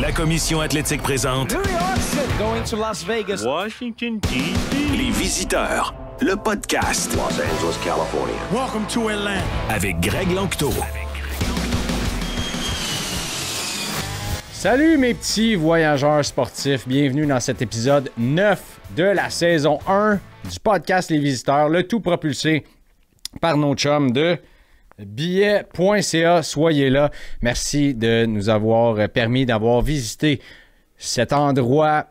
La commission athlétique présente Going to Las Vegas. Washington DC. Les visiteurs, le podcast Los Angeles, California. Welcome to Atlanta. Avec Greg Langto. Salut mes petits voyageurs sportifs, bienvenue dans cet épisode 9 de la saison 1 du podcast Les visiteurs, le tout propulsé par nos chums de Billet.ca, soyez là. Merci de nous avoir euh, permis d'avoir visité cet endroit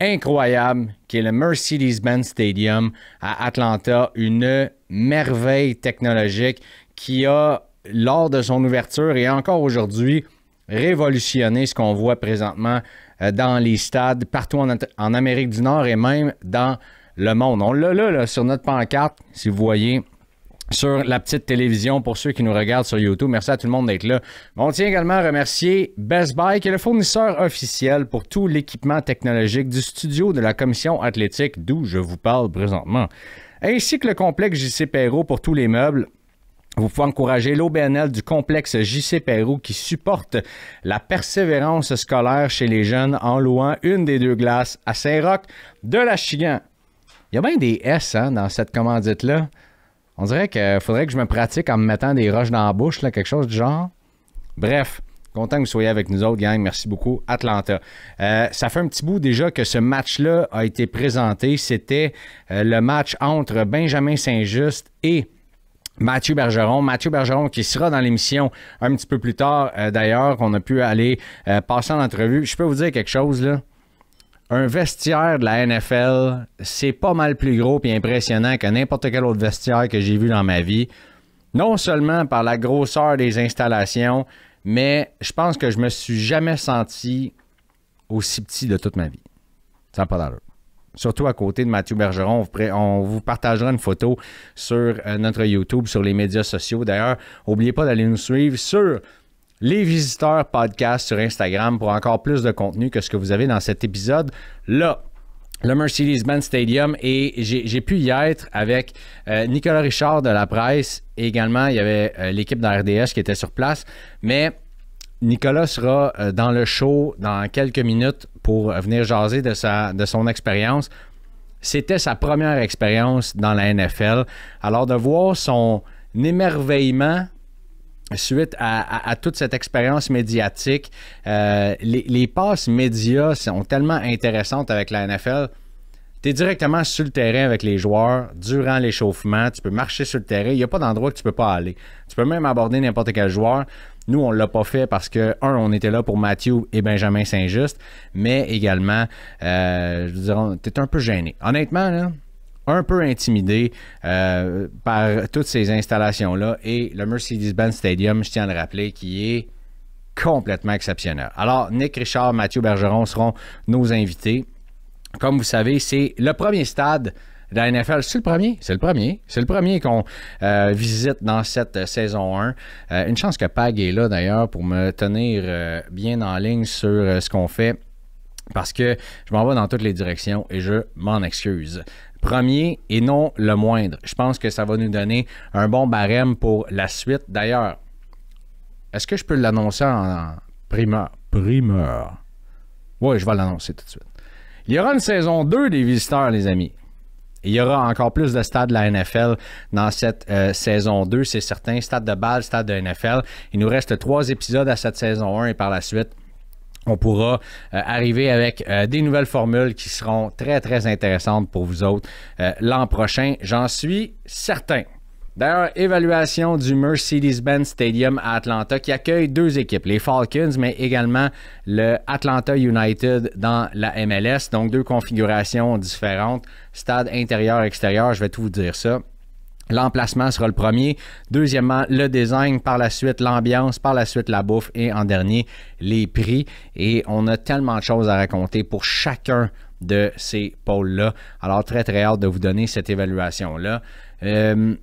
incroyable qui est le Mercedes-Benz Stadium à Atlanta, une merveille technologique qui a, lors de son ouverture et encore aujourd'hui, révolutionné ce qu'on voit présentement euh, dans les stades partout en, Amérique du Nord et même dans le monde. On l'a là sur notre pancarte, si vous voyez sur la petite télévision pour ceux qui nous regardent sur YouTube. Merci à tout le monde d'être là. On tient également à remercier Best Buy, qui est le fournisseur officiel pour tout l'équipement technologique du studio de la commission athlétique, d'où je vous parle présentement, ainsi que le complexe JC Perrault pour tous les meubles. Vous pouvez encourager l'OBNL du complexe JC Perrault qui supporte la persévérance scolaire chez les jeunes en louant une des deux glaces à Saint-Roch de la Chigan. Il y a bien des S hein, dans cette commandite-là. On dirait qu'il faudrait que je me pratique en me mettant des roches dans la bouche, quelque chose du genre. Bref, content que vous soyez avec nous autres, gang. Merci beaucoup, Atlanta. Euh, ça fait un petit bout déjà que ce match-là a été présenté. C'était euh, le match entre Benjamin Saint-Just et Mathieu Bergeron. Mathieu Bergeron qui sera dans l'émission un petit peu plus tard, euh, d'ailleurs, qu'on a pu aller passer en entrevue. Je peux vous dire quelque chose, là un vestiaire de la NFL, c'est pas mal plus gros et impressionnant que n'importe quel autre vestiaire que j'ai vu dans ma vie. Non seulement par la grosseur des installations, mais je pense que je me suis jamais senti aussi petit de toute ma vie. Ça pas Surtout à côté de Mathieu Bergeron. On vous partagera une photo sur euh, notre YouTube, sur les médias sociaux. D'ailleurs, n'oubliez pas d'aller nous suivre sur les visiteurs podcast sur Instagram pour encore plus de contenu que ce que vous avez dans cet épisode. Là, le Mercedes-Benz Stadium et j'ai pu y être avec euh, Nicolas Richard de la presse. également, il y avait euh, l'équipe de la RDS qui était sur place. Mais Nicolas sera euh, dans le show dans quelques minutes pour venir jaser de, sa, de son expérience. C'était sa première expérience dans la NFL. Alors de voir son émerveillement suite à, toute cette expérience médiatique, euh, les, passes médias sont tellement intéressantes avec la NFL. Tu es directement sur le terrain avec les joueurs durant l'échauffement. Tu peux marcher sur le terrain. Il n'y a pas d'endroit que tu ne peux pas aller. Tu peux même aborder n'importe quel joueur. Nous, on ne l'a pas fait parce que, un, on était là pour Mathieu et Benjamin Saint-Just, mais également, euh, je dirais, dire, un peu gêné. Honnêtement, là, un peu intimidé euh, par toutes ces installations-là et le Mercedes-Benz Stadium, je tiens à le rappeler, qui est complètement exceptionnel. Alors, Nick Richard, Mathieu Bergeron seront nos invités. Comme vous savez, c'est le premier stade de la NFL. C'est le premier, c'est le premier, c'est le premier qu'on euh, visite dans cette euh, saison 1. une chance que Pag est là d'ailleurs pour me tenir bien en ligne sur ce qu'on fait. Parce que je m'en vais dans toutes les directions et je m'en excuse premier et non le moindre. Je pense que ça va nous donner un bon barème pour la suite. D'ailleurs, est-ce que je peux l'annoncer en primeur? Primeur. Oui, je vais l'annoncer tout de suite. Il y aura une saison 2 des visiteurs, les amis. Il y aura encore plus de stades de la NFL dans cette euh, saison 2, c'est certain. Stade de balle, stade de NFL. Il nous reste trois épisodes à cette saison 1 et par la suite, on pourra euh, arriver avec euh, des nouvelles formules qui seront très, très intéressantes pour vous autres euh, l'an prochain, j'en suis certain. D'ailleurs, évaluation du Mercedes-Benz Stadium à Atlanta qui accueille deux équipes, les Falcons, mais également le Atlanta United dans la MLS. Donc, deux configurations différentes, stade intérieur-extérieur, je vais tout vous dire ça L'emplacement sera le premier. Deuxièmement, le design, par la suite l'ambiance, par la suite la bouffe et en dernier, les prix. Et on a tellement de choses à raconter pour chacun de ces pôles-là. Alors très très hâte de vous donner cette évaluation-là. Euh,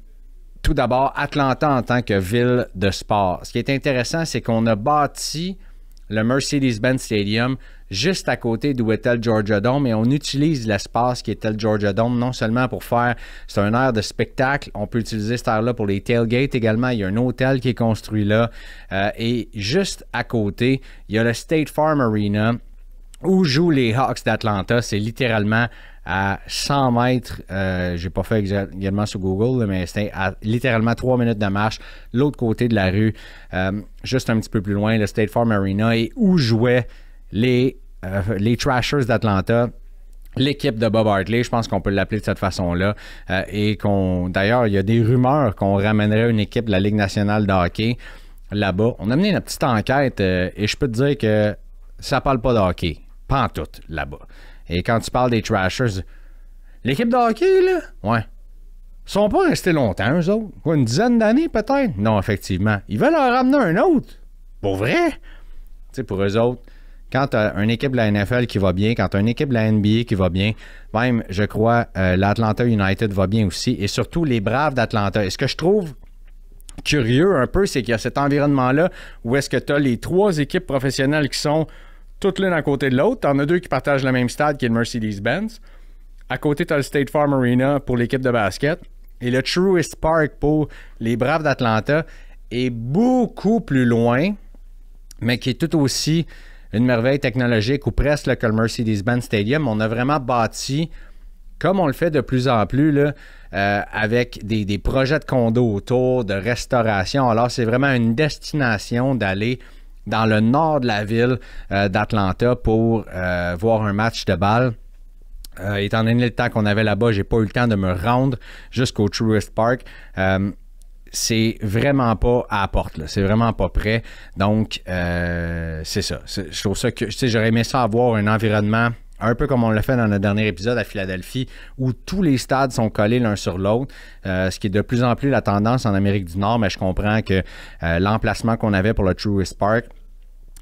tout d'abord, Atlanta en tant que ville de sport. Ce qui est intéressant, c'est qu'on a bâti le Mercedes-Benz Stadium juste à côté d'où était le Georgia Dome et on utilise l'espace qui est le Georgia Dome non seulement pour faire, c'est un air de spectacle, on peut utiliser cet air là pour les tailgates également, il y a un hôtel qui est construit là euh, et juste à côté, il y a le State Farm Arena où jouent les Hawks d'Atlanta, c'est littéralement à 100 mètres, Je euh, j'ai pas fait également sur Google, mais c'était à littéralement 3 minutes de marche, l'autre côté de la rue, euh, juste un petit peu plus loin, le State Farm Arena, et où jouaient les, euh, les Trashers d'Atlanta l'équipe de Bob Hartley, je pense qu'on peut l'appeler de cette façon-là, euh, et qu'on d'ailleurs, il y a des rumeurs qu'on ramènerait une équipe de la Ligue nationale de hockey là-bas. On a mené une petite enquête euh, et je peux te dire que ça parle pas de hockey, pas en tout là-bas. Et quand tu parles des Trashers, l'équipe de hockey là, ouais. Ils sont pas restés longtemps, eux autres. Quoi, une dizaine d'années peut-être? Non, effectivement. Ils veulent en ramener un autre. Pour vrai? Tu sais, pour eux autres, quand tu as une équipe de la NFL qui va bien, quand tu as une équipe de la NBA qui va bien, même, je crois, euh, l'Atlanta United va bien aussi, et surtout les Braves d'Atlanta. Et ce que je trouve curieux un peu, c'est qu'il y a cet environnement-là où est-ce que tu as les trois équipes professionnelles qui sont toutes l'une à côté de l'autre. Tu en as deux qui partagent le même stade, qui est le Mercedes-Benz. À côté, tu as le State Farm Arena pour l'équipe de basket. Et le Truist Park pour les Braves d'Atlanta est beaucoup plus loin, mais qui est tout aussi une merveille technologique ou presque local Mercedes-Benz Stadium. On a vraiment bâti, comme on le fait de plus en plus, euh, avec des, projets de condos autour, de restauration. Alors, c'est vraiment une destination d'aller dans le nord de la ville euh, d'Atlanta pour euh, voir un match de balle. étant donné le temps qu'on avait là-bas, j'ai pas eu le temps de me rendre jusqu'au Truist Park c'est vraiment pas à la porte, c'est vraiment pas prêt. Donc, euh, c'est ça. je trouve ça que, j'aurais aimé ça avoir un environnement un peu comme on l'a fait dans le dernier épisode à Philadelphie, où tous les stades sont collés l'un sur l'autre, euh, ce qui est de plus en plus la tendance en Amérique du Nord, mais je comprends que euh, l'emplacement qu'on avait pour le Truist Park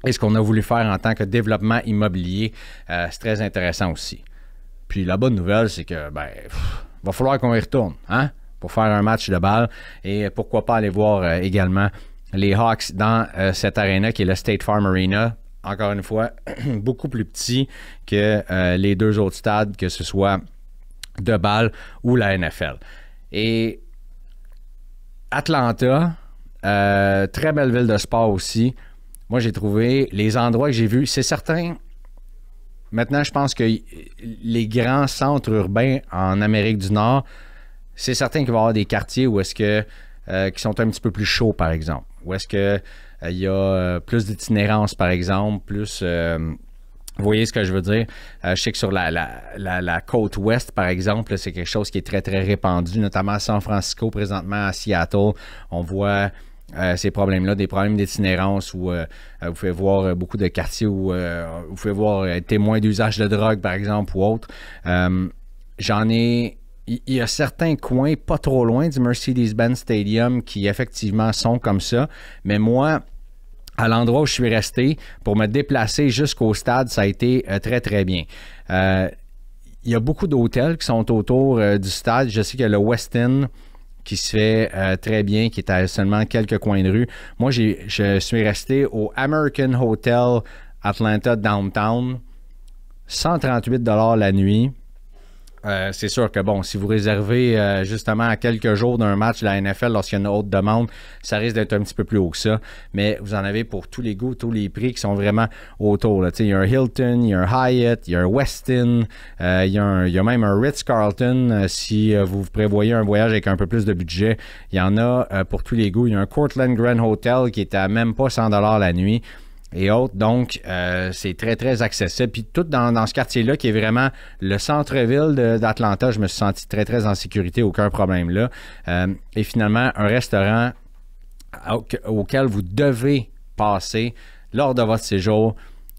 et ce qu'on a voulu faire en tant que développement immobilier, c'est très intéressant aussi. Puis la bonne nouvelle, c'est que ben, va falloir qu'on y retourne, hein? pour faire un match de balle. Et pourquoi pas aller voir euh, également les Hawks dans euh, cette arena qui est le State Farm Arena. Encore une fois, beaucoup plus petit que euh, les deux autres stades, que ce soit de balle ou la NFL. Et Atlanta, très belle ville de sport aussi. Moi, j'ai trouvé les endroits que j'ai vus, c'est certain. Maintenant, je pense que les grands centres urbains en Amérique du Nord, c'est certain qu'il va y avoir des quartiers où est-ce que euh, qui sont un petit peu plus chauds, par exemple. Où est-ce que euh, il y a euh, plus d'itinérance, par exemple, plus vous voyez ce que je veux dire? je sais que sur la, côte ouest, par exemple, c'est quelque chose qui est très, très répandu, notamment à San Francisco, présentement à Seattle. On voit ces problèmes-là, des problèmes d'itinérance où vous pouvez voir beaucoup de quartiers où vous pouvez voir témoins d'usage de drogue, par exemple, ou autre. J'en ai il y, a certains coins pas trop loin du Mercedes-Benz Stadium qui effectivement sont comme ça. Mais moi, à l'endroit où je suis resté, pour me déplacer jusqu'au stade, ça a été euh, très, très bien. Euh, il y a beaucoup d'hôtels qui sont autour euh, du stade. Je sais qu'il y a le Westin qui se fait très bien, qui est à seulement quelques coins de rue. Moi, je suis resté au American Hotel Atlanta Downtown. 138 la nuit. Euh, c'est sûr que bon, si vous réservez euh, justement à quelques jours d'un match de la NFL lorsqu'il y a une haute demande, ça risque d'être un petit peu plus haut que ça. Mais vous en avez pour tous les goûts, tous les prix qui sont vraiment autour. Il y a un Hilton, il y a un Hyatt, il y a un Westin, euh, il, y a même un Ritz-Carlton. si vous prévoyez un voyage avec un peu plus de budget, il y en a pour tous les goûts. Il y a un Cortland Grand Hotel qui est à même pas 100 la nuit et autres. Donc, euh, c'est très, très accessible. Puis tout dans, ce quartier-là, qui est vraiment le centre-ville d'Atlanta, je me suis senti très, très en sécurité, aucun problème là. Euh, et finalement, un restaurant auquel vous devez passer lors de votre séjour,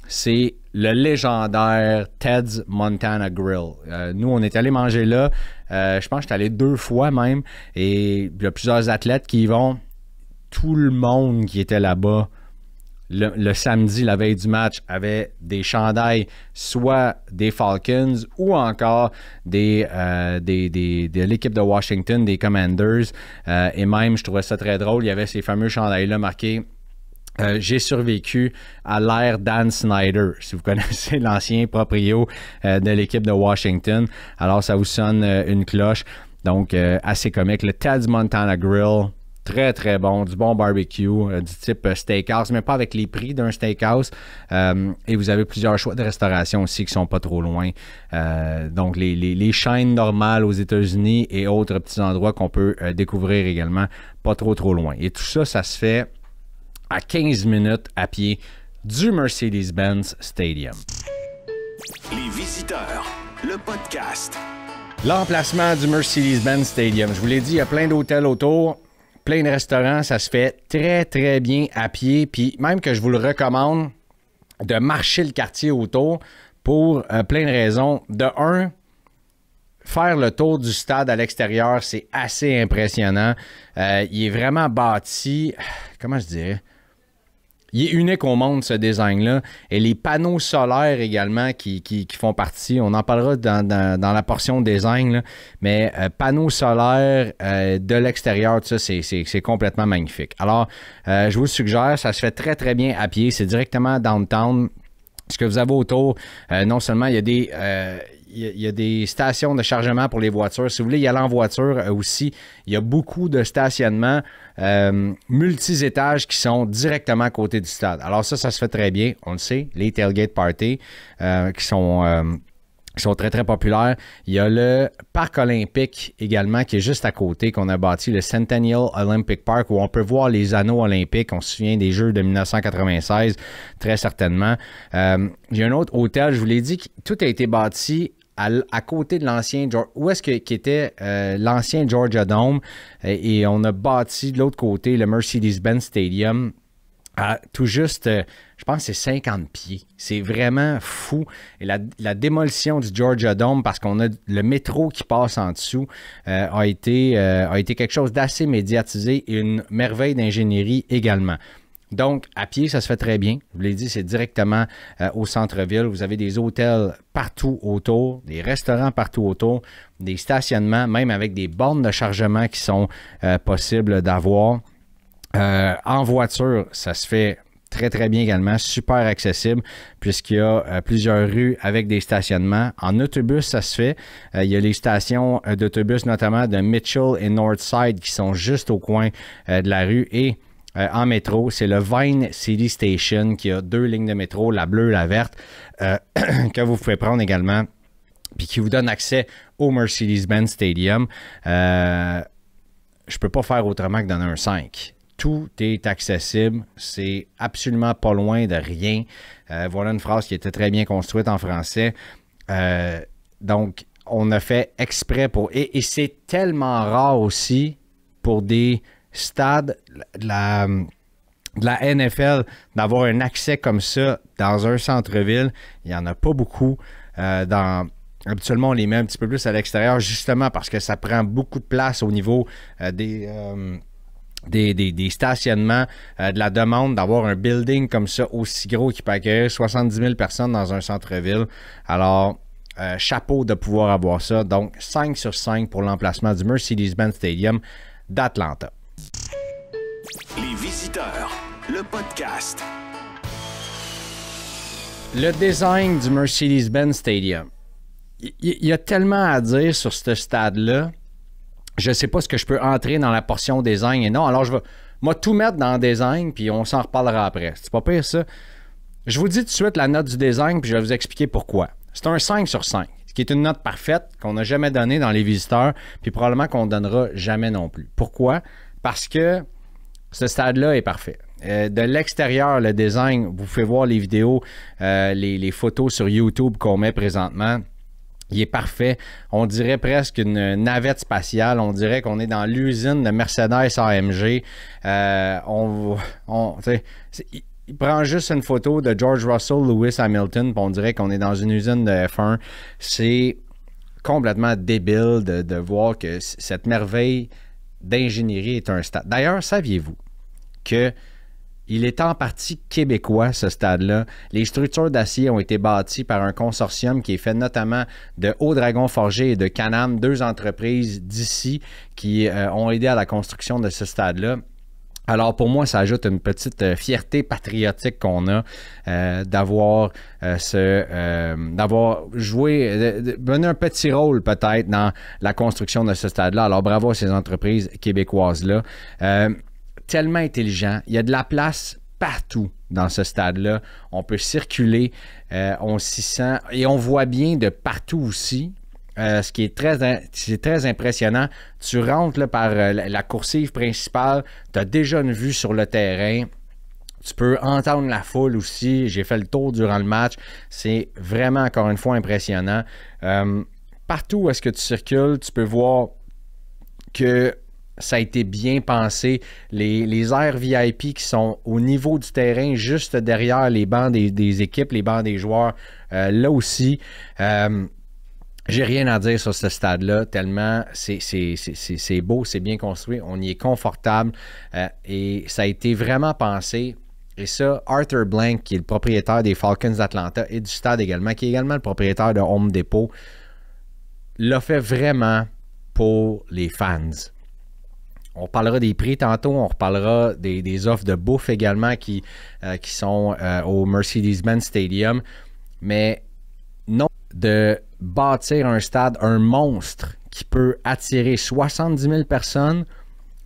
c'est le légendaire Ted's Montana Grill. Euh, nous, on est allé manger là. je pense que j'étais allé deux fois même. Et il y a plusieurs athlètes qui y vont. Tout le monde qui était là-bas le, samedi, la veille du match, avait des chandails soit des Falcons ou encore des, euh, de l'équipe de Washington, des Commanders. Euh, et même, je trouvais ça très drôle, il y avait ces fameux chandails-là marqués euh, j'ai survécu à l'ère Dan Snyder, si vous connaissez l'ancien proprio de l'équipe de Washington. Alors, ça vous sonne une cloche. Donc, assez comique. Le Ted's Montana Grill, Très, très bon. Du bon barbecue, euh, du type euh, steakhouse, mais pas avec les prix d'un steakhouse. Euh, et vous avez plusieurs choix de restauration aussi qui sont pas trop loin. donc, les, les, chaînes normales aux États-Unis et autres petits endroits qu'on peut découvrir également pas trop, trop loin. Et tout ça, ça se fait à 15 minutes à pied du Mercedes-Benz Stadium. Les visiteurs, le podcast. L'emplacement du Mercedes-Benz Stadium. Je vous l'ai dit, il y a plein d'hôtels autour plein de restaurants, ça se fait très, très bien à pied. Puis même que je vous le recommande de marcher le quartier autour pour euh, plein de raisons. De un, faire le tour du stade à l'extérieur, c'est assez impressionnant. Euh, il est vraiment bâti, comment je dirais, il est unique au monde, ce design-là. Et les panneaux solaires également qui, font partie. On en parlera dans, la portion design, mais euh, panneaux solaires euh, de l'extérieur, ça, c'est complètement magnifique. Alors, euh, je vous suggère, ça se fait très, très bien à pied. C'est directement downtown. Ce que vous avez autour, non seulement il y a des il y, a des stations de chargement pour les voitures. Si vous voulez il y a en voiture euh, aussi, il y a beaucoup de stationnements euh, multi-étages qui sont directement à côté du stade. Alors ça, ça se fait très bien, on le sait. Les tailgate parties euh, qui sont... sont très très populaires. Il y a le parc olympique également qui est juste à côté qu'on a bâti le Centennial Olympic Park où on peut voir les anneaux olympiques. On se souvient des Jeux de 1996 très certainement. Euh, il y a un autre hôtel, je vous l'ai dit, tout a été bâti à, côté de l'ancien où est-ce que euh, l'ancien Georgia Dome et, on a bâti de l'autre côté le Mercedes-Benz Stadium à tout juste, euh, je pense c'est 50 pieds. C'est vraiment fou. Et la, démolition du Georgia Dome, parce qu'on a le métro qui passe en dessous, euh, a, été, a été quelque chose d'assez médiatisé et une merveille d'ingénierie également. Donc, à pied, ça se fait très bien. Je vous l'ai dit, c'est directement euh, au centre-ville. Vous avez des hôtels partout autour, des restaurants partout autour, des stationnements, même avec des bornes de chargement qui sont euh, possibles d'avoir. Euh, en voiture, ça se fait très très bien également, super accessible puisqu'il y a plusieurs rues avec des stationnements. En autobus, ça se fait. il y a les stations d'autobus notamment de Mitchell et Northside qui sont juste au coin de la rue et euh, en métro. C'est le Vine City Station qui a deux lignes de métro, la bleue, et la verte, euh, que vous pouvez prendre également, puis qui vous donne accès au Mercedes-Benz Stadium. Je euh, je peux pas faire autrement que donner un 5 tout est accessible. C'est absolument pas loin de rien. voilà une phrase qui était très bien construite en français. donc, on a fait exprès pour. Et, et c'est tellement rare aussi pour des stades de la NFL, d'avoir un accès comme ça dans un centre-ville, il n'y en a pas beaucoup. Euh, dans, habituellement, on les met un petit peu plus à l'extérieur, justement parce que ça prend beaucoup de place au niveau euh, euh, des, des, des, stationnements, de la demande d'avoir un building comme ça aussi gros qui peut accueillir 70 000 personnes dans un centre-ville. Alors, chapeau de pouvoir avoir ça. Donc, 5 sur 5 pour l'emplacement du Mercedes-Benz Stadium d'Atlanta. Les visiteurs, le podcast. Le design du Mercedes-Benz Stadium. Il y, a tellement à dire sur ce stade-là. Je ne sais pas ce que je peux entrer dans la portion design et non. Alors, je vais moi, tout mettre dans le design, puis on s'en reparlera après. C'est pas pire, ça. Je vous dis tout de suite la note du design, puis je vais vous expliquer pourquoi. C'est un 5 sur 5, ce qui est une note parfaite qu'on n'a jamais donnée dans les visiteurs, puis probablement qu'on ne donnera jamais non plus. Pourquoi? Parce que ce stade-là est parfait. Euh, de l'extérieur, le design, vous pouvez voir les vidéos, euh, les, photos sur YouTube qu'on met présentement. Il est parfait. On dirait presque une navette spatiale. On dirait qu'on est dans l'usine de Mercedes AMG. Euh, on, on il prend juste une photo de George Russell, Lewis Hamilton, puis on dirait qu'on est dans une usine de F1. C'est complètement débile de voir que cette merveille d'ingénierie est un stade. D'ailleurs, saviez-vous que il est en partie québécois, ce stade-là. Les structures d'acier ont été bâties par un consortium qui est fait notamment de Haut Dragon Forger et de Canam, deux entreprises d'ici qui euh, ont aidé à la construction de ce stade-là. Alors pour moi, ça ajoute une petite euh, fierté patriotique qu'on a euh, d'avoir euh, d'avoir joué, de, un petit rôle peut-être dans la construction de ce stade-là. Alors bravo à ces entreprises québécoises-là. tellement intelligent. Il y a de la place partout dans ce stade-là. On peut circuler, on s'y sent et on voit bien de partout aussi. Euh, ce qui est très, très impressionnant. Tu rentres par euh, la coursive principale, tu as déjà une vue sur le terrain. Tu peux entendre la foule aussi. J'ai fait le tour durant le match. C'est vraiment, encore une fois, impressionnant. Euh, partout où est-ce que tu circules, tu peux voir que ça a été bien pensé. Les, les, aires VIP qui sont au niveau du terrain, juste derrière les bancs des, équipes, les bancs des joueurs, là aussi. J'ai rien à dire sur ce stade-là, tellement c'est beau, c'est bien construit, on y est confortable euh, et ça a été vraiment pensé. Et ça, Arthur Blank, qui est le propriétaire des Falcons d'Atlanta et du stade également, qui est également le propriétaire de Home Depot, l'a fait vraiment pour les fans. On parlera des prix tantôt, on reparlera des, offres de bouffe également qui, euh, qui sont euh, au Mercedes-Benz Stadium. Mais non de bâtir un stade, un monstre qui peut attirer 70 000 personnes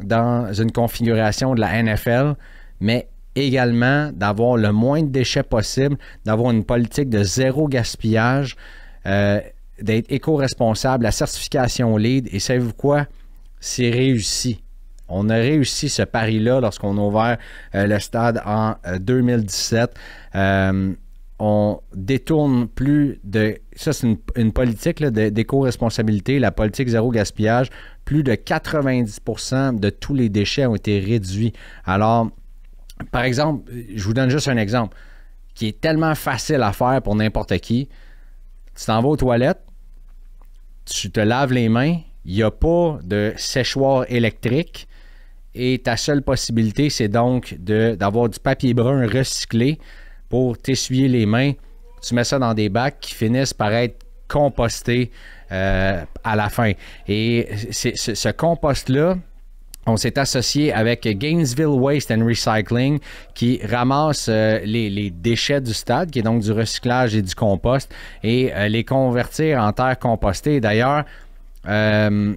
dans une configuration de la NFL, mais également d'avoir le moins de déchets possible, d'avoir une politique de zéro gaspillage, euh, d'être éco-responsable, la certification lead. Et savez-vous quoi? C'est réussi. On a réussi ce pari-là lorsqu'on a ouvert euh, le stade en 2017. Euh, on détourne plus de. Ça, c'est une, politique d'éco-responsabilité, la politique zéro gaspillage. Plus de 90 de tous les déchets ont été réduits. Alors, par exemple, je vous donne juste un exemple qui est tellement facile à faire pour n'importe qui. Tu t'en vas aux toilettes, tu te laves les mains, il n'y a pas de séchoir électrique et ta seule possibilité, c'est donc d'avoir du papier brun recyclé pour t'essuyer les mains. Tu mets ça dans des bacs qui finissent par être compostés euh, à la fin. Et ce compost-là, on s'est associé avec Gainesville Waste and Recycling qui ramasse euh, les, déchets du stade, qui est donc du recyclage et du compost, et euh, les convertir en terre compostée. D'ailleurs, le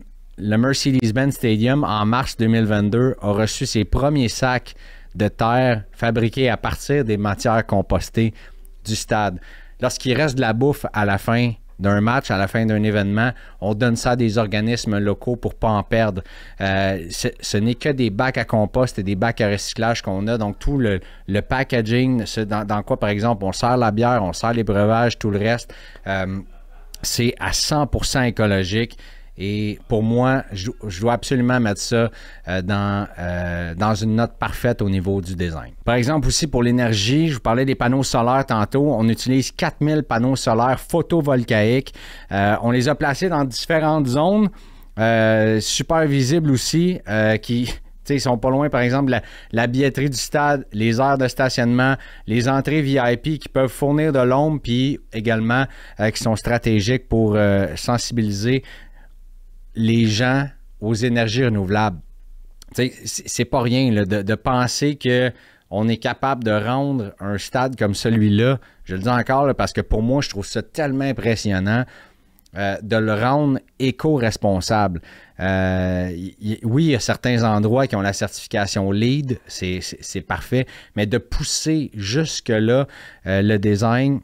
Mercedes-Benz Stadium en mars 2022 a reçu ses premiers sacs de terre fabriquée à partir des matières compostées du stade. Lorsqu'il reste de la bouffe à la fin d'un match, à la fin d'un événement, on donne ça à des organismes locaux pour pas en perdre. Euh, ce, n'est que des bacs à compost et des bacs à recyclage qu'on a. Donc, tout le, packaging, dans, quoi, par exemple, on sert la bière, on sert les breuvages, tout le reste, euh, c'est à 100% écologique. Et pour moi, je, dois absolument mettre ça euh, dans, euh, dans une note parfaite au niveau du design. Par exemple, aussi pour l'énergie, je vous parlais des panneaux solaires tantôt. On utilise 4000 panneaux solaires photovoltaïques. Euh, on les a placés dans différentes zones. super visibles aussi, qui, ils sont pas loin, par exemple, la, billetterie du stade, les aires de stationnement, les entrées VIP qui peuvent fournir de l'ombre, puis également qui sont stratégiques pour sensibiliser les gens aux énergies renouvelables. C'est pas rien de, penser que on est capable de rendre un stade comme celui-là. Je le dis encore parce que pour moi, je trouve ça tellement impressionnant. Euh, de le rendre éco-responsable. Euh, oui, il y a certains endroits qui ont la certification LEED, c'est parfait, mais de pousser jusque-là euh, le design,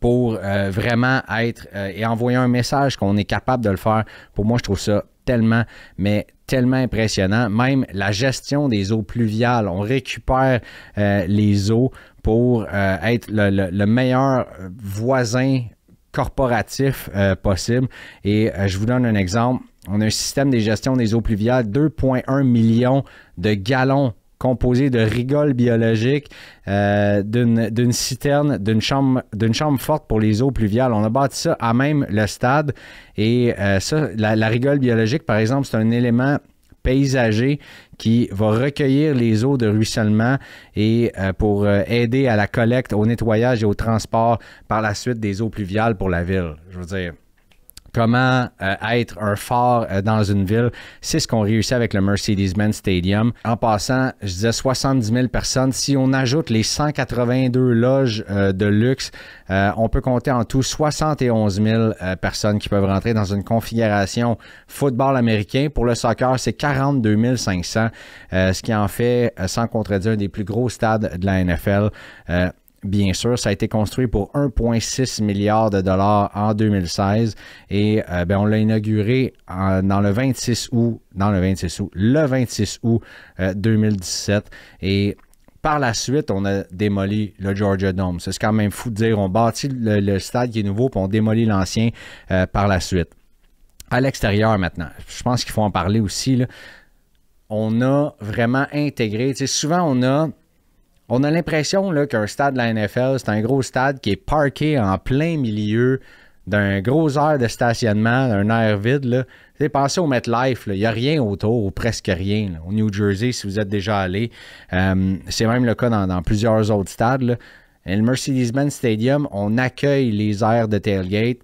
pour euh, vraiment être euh, et envoyer un message qu'on est capable de le faire. Pour moi, je trouve ça tellement, mais tellement impressionnant. Même la gestion des eaux pluviales, on récupère euh, les eaux pour être le, meilleur voisin corporatif possible. Et je vous donne un exemple. On a un système de gestion des eaux pluviales, 2,1 millions de gallons composé de rigoles biologiques, euh, d'une citerne, d'une chambre, chambre forte pour les eaux pluviales. On a bâti ça à même le stade. Et euh, ça, la, rigole biologique, par exemple, c'est un élément paysager qui va recueillir les eaux de ruissellement et euh, pour aider à la collecte, au nettoyage et au transport par la suite des eaux pluviales pour la ville. Je veux dire, comment euh, être un phare euh, dans une ville. C'est ce qu'on réussit avec le Mercedes-Benz Stadium. En passant, je disais 70 000 personnes. Si on ajoute les 182 loges euh, de luxe, on peut compter en tout 71 000 personnes qui peuvent rentrer dans une configuration football américain. Pour le soccer, c'est 42 500, ce qui en fait, sans contredire, un des plus gros stades de la NFL. Bien sûr, ça a été construit pour 1,6 milliard de dollars en 2016 et euh, ben, on l'a inauguré dans le 26 août, dans le 26 août, le 26 août 2017 euh, et par la suite, on a démoli le Georgia Dome. C'est quand même fou de dire, on bâtit le, stade qui est nouveau, puis on démolit l'ancien euh, par la suite. À l'extérieur maintenant, je pense qu'il faut en parler aussi. On a vraiment intégré, souvent on a on a l'impression qu'un stade de la NFL, c'est un gros stade qui est parqué en plein milieu d'un gros air de stationnement, d'un air vide. Là. c'est pensez au MetLife, il n'y a rien autour, ou presque rien. Au New Jersey, si vous êtes déjà allé, euh, c'est même le cas dans, plusieurs autres stades. Et le Mercedes-Benz Stadium, on accueille les aires de tailgate,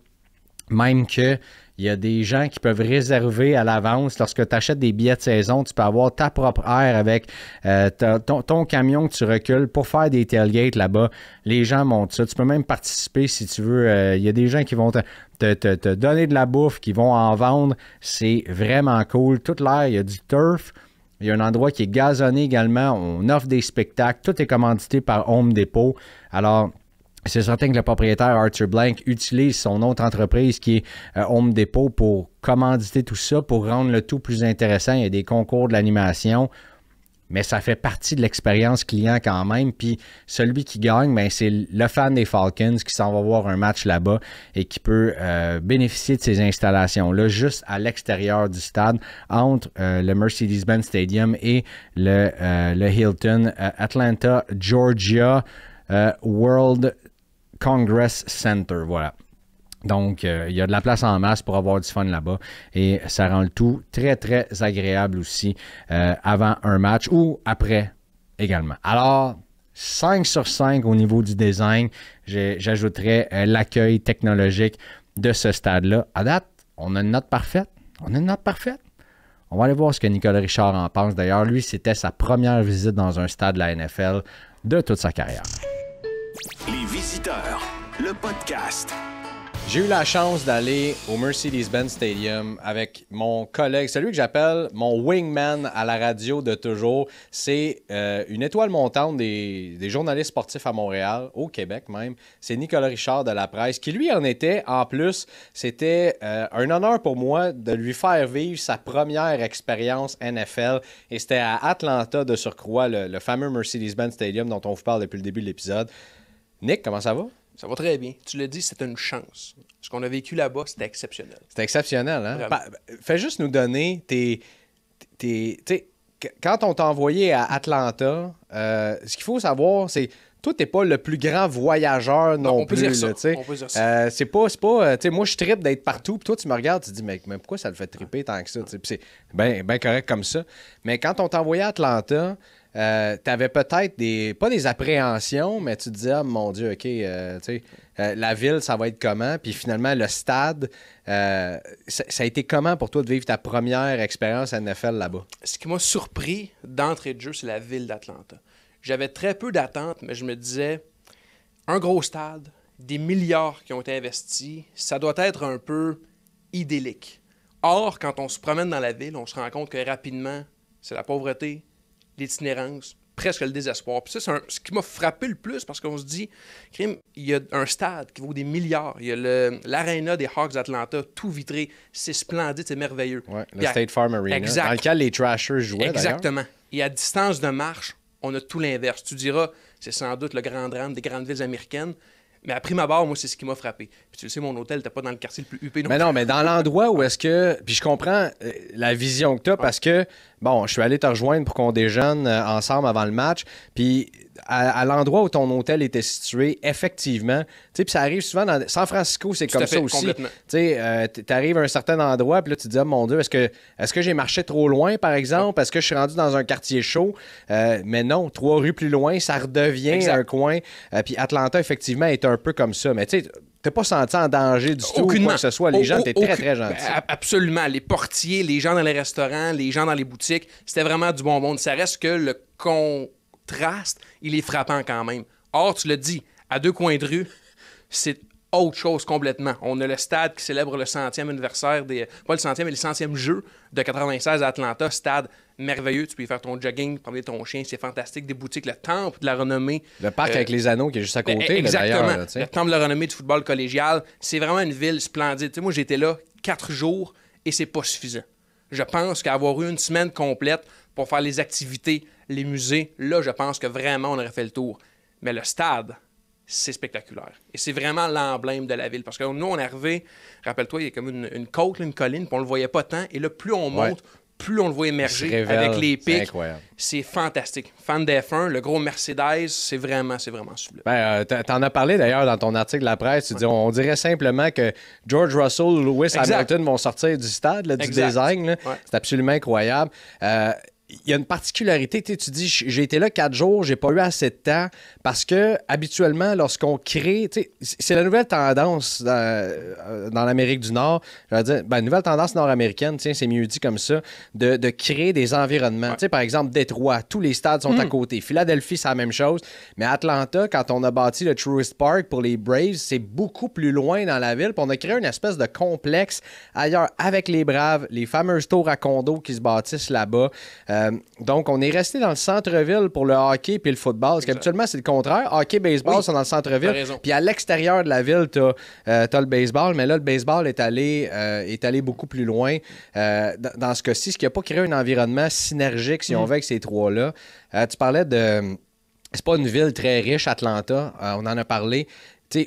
même que il y a des gens qui peuvent réserver à l'avance. Lorsque tu achètes des billets de saison, tu peux avoir ta propre aire avec euh, ton, camion que tu recules pour faire des tailgates là-bas. Les gens montent ça. Tu peux même participer si tu veux. il euh, y a des gens qui vont te, donner de la bouffe, qui vont en vendre. C'est vraiment cool. Toute l'air, il y a du turf. Il y a un endroit qui est gazonné également. On offre des spectacles. Tout est commandité par Home Depot. Alors, c'est certain que le propriétaire Arthur Blank utilise son autre entreprise qui est euh, Home Depot pour commanditer tout ça, pour rendre le tout plus intéressant. Il y a des concours de l'animation, mais ça fait partie de l'expérience client quand même. Puis celui qui gagne, ben, c'est le fan des Falcons qui s'en va voir un match là-bas et qui peut euh, bénéficier de ces installations-là juste à l'extérieur du stade entre euh, le Mercedes-Benz Stadium et le, le Hilton Atlanta, Georgia. World Congress Center. Voilà. Donc, euh, il y a de la place en masse pour avoir du fun là-bas et ça rend le tout très, très agréable aussi euh, avant un match ou après également. Alors, 5 sur 5 au niveau du design, j'ajouterais euh, l'accueil technologique de ce stade-là. À date, on a une note parfaite. On a une note parfaite. On va aller voir ce que Nicolas Richard en pense. D'ailleurs, lui, c'était sa première visite dans un stade de la NFL de toute sa carrière. Les visiteurs, le podcast. J'ai eu la chance d'aller au Mercedes-Benz Stadium avec mon collègue, celui que j'appelle mon wingman à la radio de toujours. C'est euh, une étoile montante des, journalistes sportifs à Montréal, au Québec même. C'est Nicolas Richard de la presse, qui lui en était. En plus, c'était euh, un honneur pour moi de lui faire vivre sa première expérience NFL. Et c'était à Atlanta de surcroît, le, le fameux Mercedes-Benz Stadium dont on vous parle depuis le début de l'épisode. Nick, comment ça va? Ça va très bien. Tu l'as dit, c'est une chance. Ce qu'on a vécu là-bas, c'était exceptionnel. C'était exceptionnel, hein? fais juste nous donner tes. tes, quand on t'a envoyé à Atlanta, euh, ce qu'il faut savoir, c'est toi, t'es pas le plus grand voyageur non, plus. c'est pas, c'est pas, euh, tu sais, moi, je tripe d'être partout. Puis toi, tu me regardes, tu te dis, mais, mais pourquoi ça le fait triper tant que ça? Puis c'est bien correct comme ça. Mais quand on t'a envoyé à Atlanta, euh, t'avais tu avais peut-être des, pas des appréhensions, mais tu te disais, ah, mon Dieu, OK, euh, tu sais, euh, la ville, ça va être comment? Puis finalement, le stade, ça, a été comment pour toi de vivre ta première expérience à NFL là-bas? Ce qui m'a surpris d'entrée de jeu, c'est la ville d'Atlanta. J'avais très peu d'attentes, mais je me disais, un gros stade, des milliards qui ont été investis, ça doit être un peu idyllique. Or, quand on se promène dans la ville, on se rend compte que rapidement, c'est la pauvreté, l'itinérance, presque le désespoir. Puis ça, c'est ce qui m'a frappé le plus parce qu'on se dit, crime, il y a un stade qui vaut des milliards. Il y a le, l'aréna des Hawks d'Atlanta, tout vitré. C'est splendide, c'est merveilleux. Ouais, le State Farm Arena, dans lequel les Trashers jouaient. Exactement. Et à distance de marche, on a tout l'inverse. Tu diras, c'est sans doute le grand drame des grandes villes américaines. Mais à prime abord, moi, c'est ce qui m'a frappé. Puis tu sais, mon hôtel t'es pas dans le quartier le plus huppé. mais non, mais dans l'endroit où est-ce que. Puis je comprends euh, la vision que t'as parce que Bon, je suis allé te rejoindre pour qu'on déjeune euh, ensemble avant le match. Puis à, l'endroit où ton hôtel était situé, effectivement, tu sais, puis ça arrive souvent dans San Francisco, c'est comme ça aussi. Tu sais, euh, t'arrives à un certain endroit, puis là, tu te dis, ah, mon Dieu, est-ce que, est que j'ai marché trop loin, par exemple? Est-ce que je suis rendu dans un quartier chaud? Euh, mais non, trois rues plus loin, ça redevient un coin. puis Atlanta, effectivement, est un peu comme ça. Mais tu sais, t'es pas senti en danger du tout, ou quoi que ce soit. Les gens étaient très, très gentils. absolument. Les portiers, les gens dans les restaurants, les gens dans les boutiques, c'était vraiment du bon monde. Ça reste que le contraste, il est frappant quand même. Or, tu le dis, à deux coins de rue, c'est autre chose complètement. On a le stade qui célèbre le centième anniversaire des. Pas le centième, mais le centième jeu de 96 à Atlanta. Stade merveilleux. Tu peux faire ton jogging, promener ton chien, c'est fantastique. Des boutiques, le temple de la renommée. Le parc euh, avec les anneaux qui est juste à côté. Exactement. le temple de la renommée du football collégial. C'est vraiment une ville splendide. moi, j'étais là quatre jours et c'est pas suffisant. Je pense qu'avoir eu une semaine complète pour faire les activités, les musées, là, je pense que vraiment, on aurait fait le tour. Mais le stade, c'est spectaculaire. Et c'est vraiment l'emblème de la ville. Parce que nous, on est arrivé, rappelle-toi, il y a comme une, côte, une colline, puis on le voyait pas tant. Et là, plus on monte, plus on le voit émerger avec les pics. C'est fantastique. Fan de 1 le gros Mercedes, c'est vraiment, c'est vraiment sublime. Ben, euh, en as parlé d'ailleurs dans ton article de la presse. Tu on dirait simplement que George Russell, Lewis Hamilton vont sortir du stade, du design. C'est absolument incroyable. Euh, il y a une particularité. Tu dis, j'ai été là quatre jours, j'ai pas eu assez de temps, parce que habituellement, lorsqu'on crée, c'est la nouvelle tendance dans, euh, l'Amérique du Nord, je dire, ben, nouvelle tendance nord-américaine, c'est mieux dit comme ça, de, créer des environnements. Par exemple, Détroit, tous les stades sont à hmm. côté. Philadelphie, c'est la même chose. Mais Atlanta, quand on a bâti le Truist Park pour les Braves, c'est beaucoup plus loin dans la ville, on a créé une espèce de complexe ailleurs avec les Braves, les fameuses tours à condos qui se bâtissent là-bas. Euh, euh, donc, on est resté dans le centre-ville pour le hockey puis le football. Parce qu'habituellement, c'est le contraire. Hockey, baseball sont dans le centre-ville. Puis à l'extérieur de la ville, tu as, euh, le baseball. Mais là, le baseball est allé, euh, est allé beaucoup plus loin dans ce cas-ci, ce qui n'a pas créé un environnement synergique, si on mm. veut, avec ces trois-là. tu parlais de. C'est pas une ville très riche, Atlanta. on en a parlé.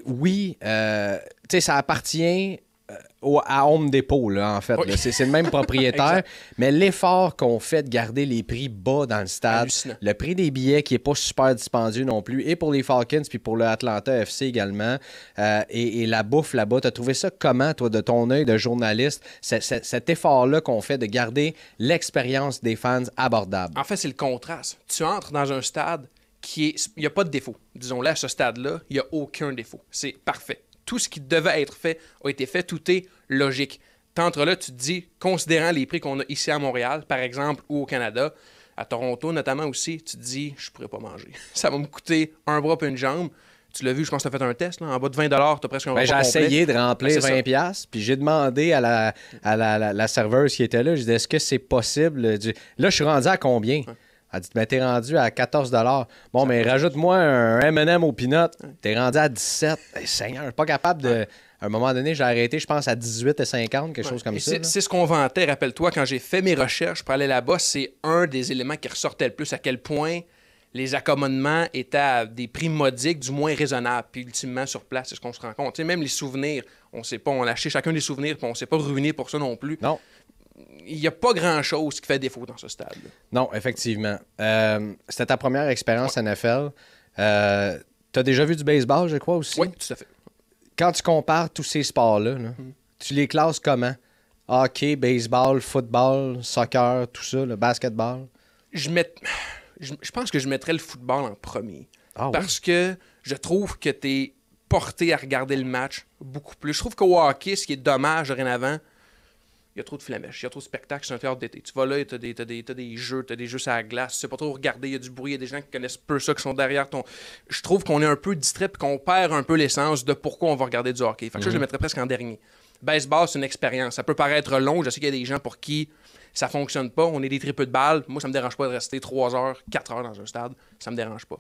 oui, ça appartient euh, à Home Depot, en fait. C'est le même propriétaire. mais l'effort qu'on fait de garder les prix bas dans le stade, le prix des billets qui n'est pas super dispendieux non plus, et pour les Falcons, puis pour le Atlanta FC également, euh, et, la bouffe là-bas, tu as trouvé ça comment, toi, de ton œil de journaliste, cet effort-là qu'on fait de garder l'expérience des fans abordable? En fait, c'est le contraste. Tu entres dans un stade qui est... Il n'y a pas de défaut. disons là à ce stade-là, il n'y a aucun défaut. C'est parfait tout ce qui devait être fait a été fait, tout est logique. T'entres là, tu te dis, considérant les prix qu'on a ici à Montréal, par exemple, ou au Canada, à Toronto notamment aussi, tu te dis, je pourrais pas manger. Ça va me coûter un bras et une jambe. Tu l'as vu, je pense que tu as fait un test. En bas de 20 tu as presque un ben, J'ai essayé de remplir ben, ah, 20$, puis j'ai demandé à, la, à la, serveuse qui était là, je dit, est-ce que c'est possible? Là, je suis rendu à combien? Elle dit ben, t'es rendu à 14 Bon, mais rajoute-moi un MM au peanut. T'es rendu à 17 hey, eh, Seigneur, pas capable de. À un moment donné, j'ai arrêté, je pense, à 18$ et 50$, quelque chose comme ça. C'est ce qu'on vantait. Rappelle-toi, quand j'ai fait mes recherches pour aller là-bas, c'est un des éléments qui ressortait le plus à quel point les accommodements étaient à des prix modiques, du moins raisonnables. Puis ultimement, sur place, c'est ce qu'on se rend compte. même les souvenirs, on sait pas, on a acheté chacun des souvenirs, puis on s'est pas ruiné pour ça non plus. Non il n'y a pas grand-chose qui fait défaut dans ce stade. Non, effectivement. Euh, c'était ta première expérience NFL. Euh, tu as déjà vu du baseball, je crois, aussi? Oui, tout à fait. Quand tu compares tous ces sports-là, mhm. tu les classes comment? Hockey, baseball, football, soccer, tout ça, le basketball? Je, je, pense que je mettrais le football en premier. Ah parce que je trouve que tu es porté à regarder le match beaucoup plus. Je trouve qu'au hockey, ce qui est dommage dorénavant, il y a trop de flamèches, il y a trop de spectacles, c'est un théâtre d'été. Tu vas là, tu as, des jeux, tu as des jeux sur la glace, tu sais pas trop regarder, il y a du bruit, il y a des gens qui connaissent peu ça, qui sont derrière ton. Je trouve qu'on est un peu distrait et qu'on perd un peu l'essence de pourquoi on va regarder du hockey. Fait que ça, je le mhm. mettrais presque en dernier. Baseball, c'est une expérience. Ça peut paraître long, je sais qu'il y a des gens pour qui ça fonctionne pas, on est des tripes de balles. Moi, ça me dérange pas de rester 3 heures, 4 heures dans un stade, ça me dérange pas.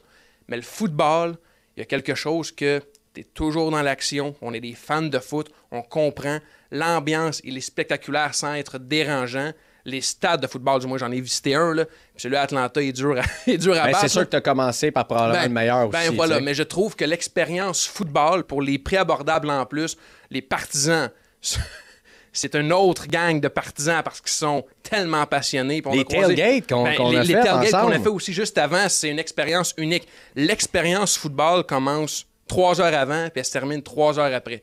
Mais le football, il y a quelque chose que T'es toujours dans l'action. On est des fans de foot. On comprend. L'ambiance, il est spectaculaire sans être dérangeant. Les stades de football, du moins, j'en ai visité un. Là. Celui à Atlanta est dur à, est dur à ben, C'est sûr que tu as commencé par probablement ben, le meilleur ben, aussi. voilà, mais je trouve que l'expérience football, pour les prix abordables en plus, les partisans. c'est un autre gang de partisans parce qu'ils sont tellement passionnés. les tailgates qu'on a fait qu'on a fait aussi juste avant, c'est une expérience unique. L'expérience football commence trois heures avant, puis elle se termine trois heures après.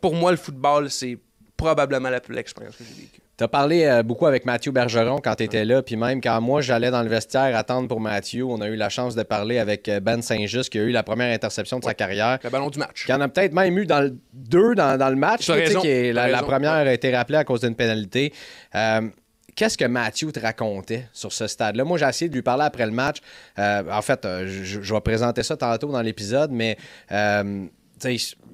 Pour moi, le football, c'est probablement la plus belle expérience que j'ai vécue. Tu as parlé euh, beaucoup avec Mathieu Bergeron quand tu étais là, puis même quand moi j'allais dans le vestiaire attendre pour Mathieu, on a eu la chance de parler avec euh, Ben Saint-Just qui a eu la première interception de sa carrière. Le ballon du match. Qui en a peut-être même eu dans deux dans, le match. la, première a été rappelée à cause d'une pénalité. Euh, qu'est-ce que Mathieu te racontait sur ce stade-là? Moi, j'ai essayé de lui parler après le match. Euh, en fait, euh, je, vais présenter ça tantôt dans l'épisode, mais euh,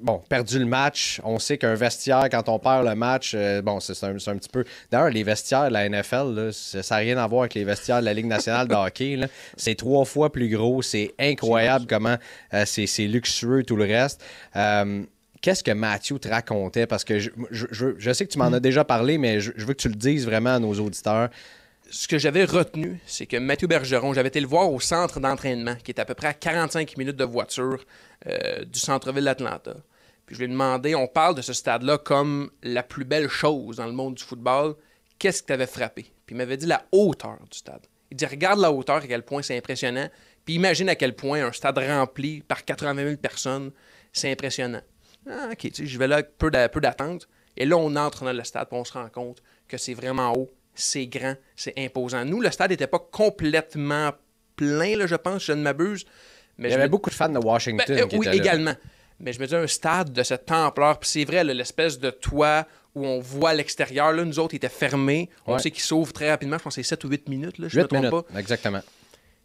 bon, perdu le match, on sait qu'un vestiaire, quand on perd le match, euh, bon, c'est un, petit peu. D'ailleurs, les vestiaires de la NFL, ça n'a rien à voir avec les vestiaires de la Ligue nationale de hockey. C'est trois fois plus gros. C'est incroyable comment c'est luxueux tout le reste qu'est-ce que Mathieu te racontait? Parce que je, sais que tu m'en hmm. as déjà parlé, mais je, veux que tu le dises vraiment à nos auditeurs. Ce que j'avais retenu, c'est que Mathieu Bergeron, j'avais été le voir au centre d'entraînement, qui est à peu près à 45 minutes de voiture euh, du centre-ville d'Atlanta. Puis je lui ai demandé, on parle de ce stade-là comme la plus belle chose dans le monde du football. Qu'est-ce qui t'avait frappé? Puis il m'avait dit la hauteur du stade. Il dit, regarde la hauteur, à quel point c'est impressionnant. Puis imagine à quel point un stade rempli par 80 000 personnes, c'est impressionnant. Ah, OK, je vais là avec peu d'attente. Et là, on entre dans le stade et on se rend compte que c'est vraiment haut, c'est grand, c'est imposant. Nous, le stade n'était pas complètement plein, là, je pense, je ne m'abuse. Mais Il y avait beaucoup de fans de Washington. Ben, euh, oui, également. Mais je me dis, un stade de cette ampleur, puis c'est vrai, l'espèce de toit où on voit l'extérieur, là, nous autres, était fermé. On sait qu'ils s'ouvre très rapidement. Je pense que c'est 7 ou 8 minutes, là, je ne me trompe pas. Exactement.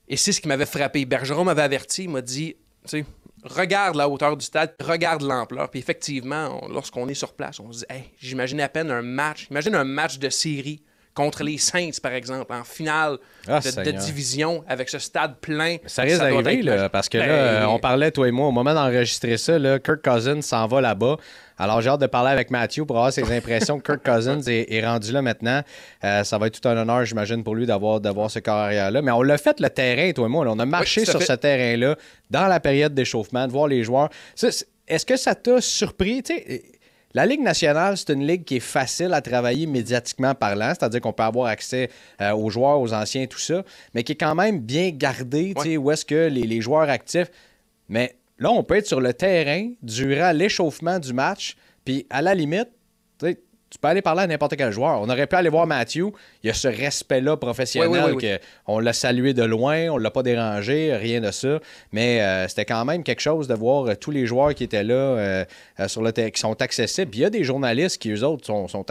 Et c'est ce qui m'avait frappé. Bergeron m'avait averti, il m'a dit, tu sais, regarde la hauteur du stade, regarde l'ampleur. Puis effectivement, lorsqu'on est sur place, on se dit, hey, j'imagine à peine un match, imagine un match de série contre les Saints, par exemple, en finale ah, de, division avec ce stade plein. ça risque d'arriver, parce que ben là, euh, on parlait, toi et moi, au moment d'enregistrer ça, là, Kirk Cousins s'en va là-bas. Alors, j'ai hâte de parler avec Mathieu pour avoir ses impressions. Kirk Cousins est, rendu là maintenant. Euh, ça va être tout un honneur, j'imagine, pour lui d'avoir, d'avoir ce carrière-là. Mais on l'a fait, le terrain, toi et moi. On a marché sur ce terrain-là dans la période d'échauffement, de voir les joueurs. est-ce que ça t'a surpris? sais? La Ligue nationale, c'est une ligue qui est facile à travailler médiatiquement parlant, c'est-à-dire qu'on peut avoir accès euh, aux joueurs, aux anciens, tout ça, mais qui est quand même bien gardée, sais où est-ce que les, les joueurs actifs. Mais là, on peut être sur le terrain durant l'échauffement du match, puis à la limite, tu peux aller parler à n'importe quel joueur. On aurait pu aller voir Mathieu. Il y a ce respect-là professionnel on l'a salué de loin, on l'a pas dérangé, rien de ça. Mais euh, c'était quand même quelque chose de voir euh, tous les joueurs qui étaient là euh, sur le qui sont accessibles. Puis il y a des journalistes qui, eux autres, sont,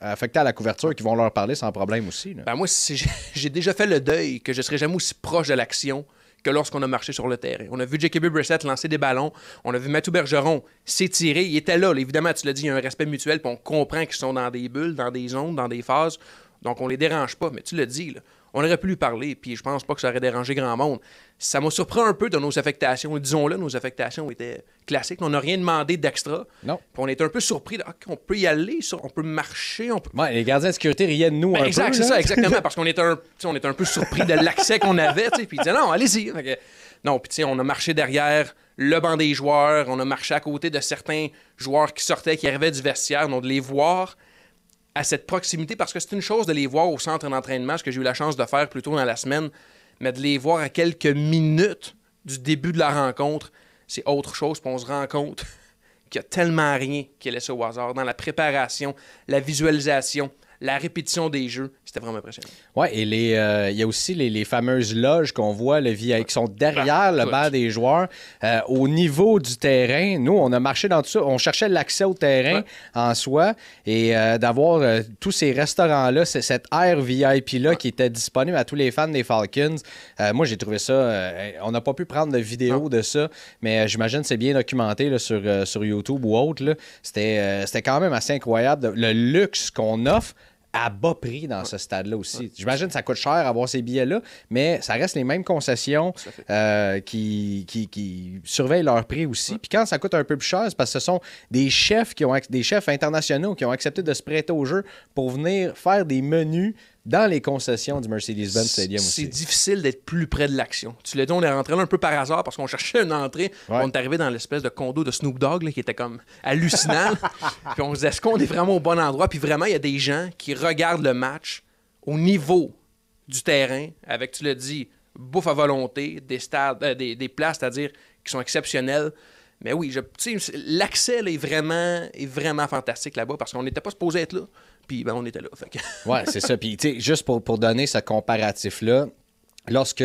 affectés à la couverture qui vont leur parler sans problème aussi. Ben, moi, j'ai déjà fait le deuil que je serais jamais aussi proche de l'action lorsqu'on a marché sur le terrain. On a vu JKB Brissett lancer des ballons, on a vu Mathieu Bergeron s'étirer, il était là. Évidemment, tu l'as dit, il y a un respect mutuel, puis on comprend qu'ils sont dans des bulles, dans des ondes, dans des phases. Donc, on les dérange pas. Mais tu l'as dit, là, on aurait pu lui parler, puis je pense pas que ça aurait dérangé grand monde. Ça m'a surpris un peu de nos affectations. Disons-le, nos affectations étaient classiques. On n'a rien demandé d'extra. Non. on est un peu surpris. on peut y aller, on peut marcher. On peut... les gardiens de sécurité riaient de nous ben, un c'est ça, exactement. parce qu'on était, un, un peu surpris de l'accès qu'on avait. Puis ils disaient non, allez-y. Non, puis on a marché derrière le banc des joueurs. On a marché à côté de certains joueurs qui sortaient, qui arrivaient du vestiaire. Donc de les voir à cette proximité parce que c'est une chose de les voir au centre d'entraînement, ce que j'ai eu la chance de faire plus tôt dans la semaine, mais de les voir à quelques minutes du début de la rencontre, c'est autre chose. Puis on se rend compte qu'il y a tellement rien qui est laissé au hasard dans la préparation, la visualisation, la répétition des jeux, c'était vraiment impressionnant. Ouais, et euh, il y a aussi les, fameuses loges qu'on voit, le qui sont derrière le bas des joueurs, euh, au niveau du terrain. Nous, on a marché dans tout ça, on cherchait l'accès au terrain en soi, et euh, d'avoir tous ces restaurants-là, cette aire VIP-là qui était disponible à tous les fans des Falcons. moi, j'ai trouvé ça, on n'a pas pu prendre de vidéo de ça, mais j'imagine que c'est bien documenté sur, sur YouTube ou autre. C'était quand même assez incroyable, le luxe qu'on offre à bas prix dans ce stade-là aussi. J'imagine que ça coûte cher avoir ces billets-là, mais ça reste les mêmes concessions euh, qui, qui, surveillent leur prix aussi. Puis quand ça coûte un peu plus cher, c'est parce que ce sont des chefs qui ont des chefs internationaux qui ont accepté de se prêter au jeu pour venir faire des menus dans les concessions du Mercedes-Benz Stadium aussi. C'est difficile d'être plus près de l'action. Tu l'as dit, on est rentré là un peu par hasard parce qu'on cherchait une entrée. On est arrivé dans l'espèce de condo de Snoop Dogg qui était comme hallucinant. puis on se disait, est-ce qu'on est vraiment au bon endroit? Puis vraiment, il y a des gens qui regardent le match au niveau du terrain avec, tu l'as dit, bouffe à volonté, des, stades, euh, des, des places, c'est-à-dire qui sont exceptionnelles. Mais oui, l'accès est vraiment, est vraiment fantastique là-bas parce qu'on n'était pas supposé être là, puis ben, on était là. Oui, ouais, c'est ça. Puis juste pour, pour donner ce comparatif-là, lorsque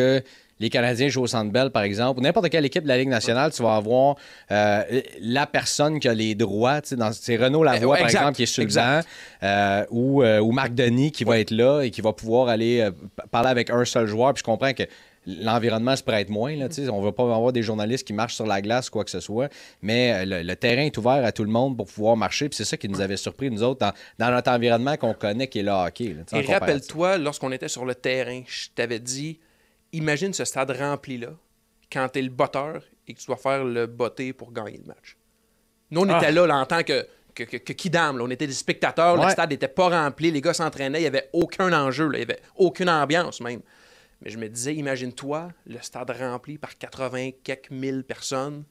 les Canadiens jouent au Centre Bell, par exemple, ou n'importe quelle équipe de la Ligue nationale, tu vas avoir euh, la personne qui a les droits. C'est Renaud Lavoie, par exemple, qui est sur euh, ou, euh, ou, Marc Denis qui va être là et qui va pouvoir aller parler avec un seul joueur. Puis je comprends que l'environnement se prête moins. Là, on ne va pas avoir des journalistes qui marchent sur la glace, quoi que ce soit. Mais euh, le, terrain est ouvert à tout le monde pour pouvoir marcher. c'est ça qui nous avait surpris, nous autres, dans, notre environnement qu'on connaît, qui est le hockey. Là, Et rappelle-toi, lorsqu'on était sur le terrain, je t'avais dit imagine ce stade rempli-là quand tu es le botteur et que tu dois faire le botter pour gagner le match. Nous, on ah. était là, en tant que, que, que, On était des spectateurs. Le stade n'était pas rempli. Les gars s'entraînaient. Il n'y avait aucun enjeu. Il n'y avait aucune ambiance, même. Mais je me disais, imagine-toi, le stade rempli par 80 quelques mille personnes,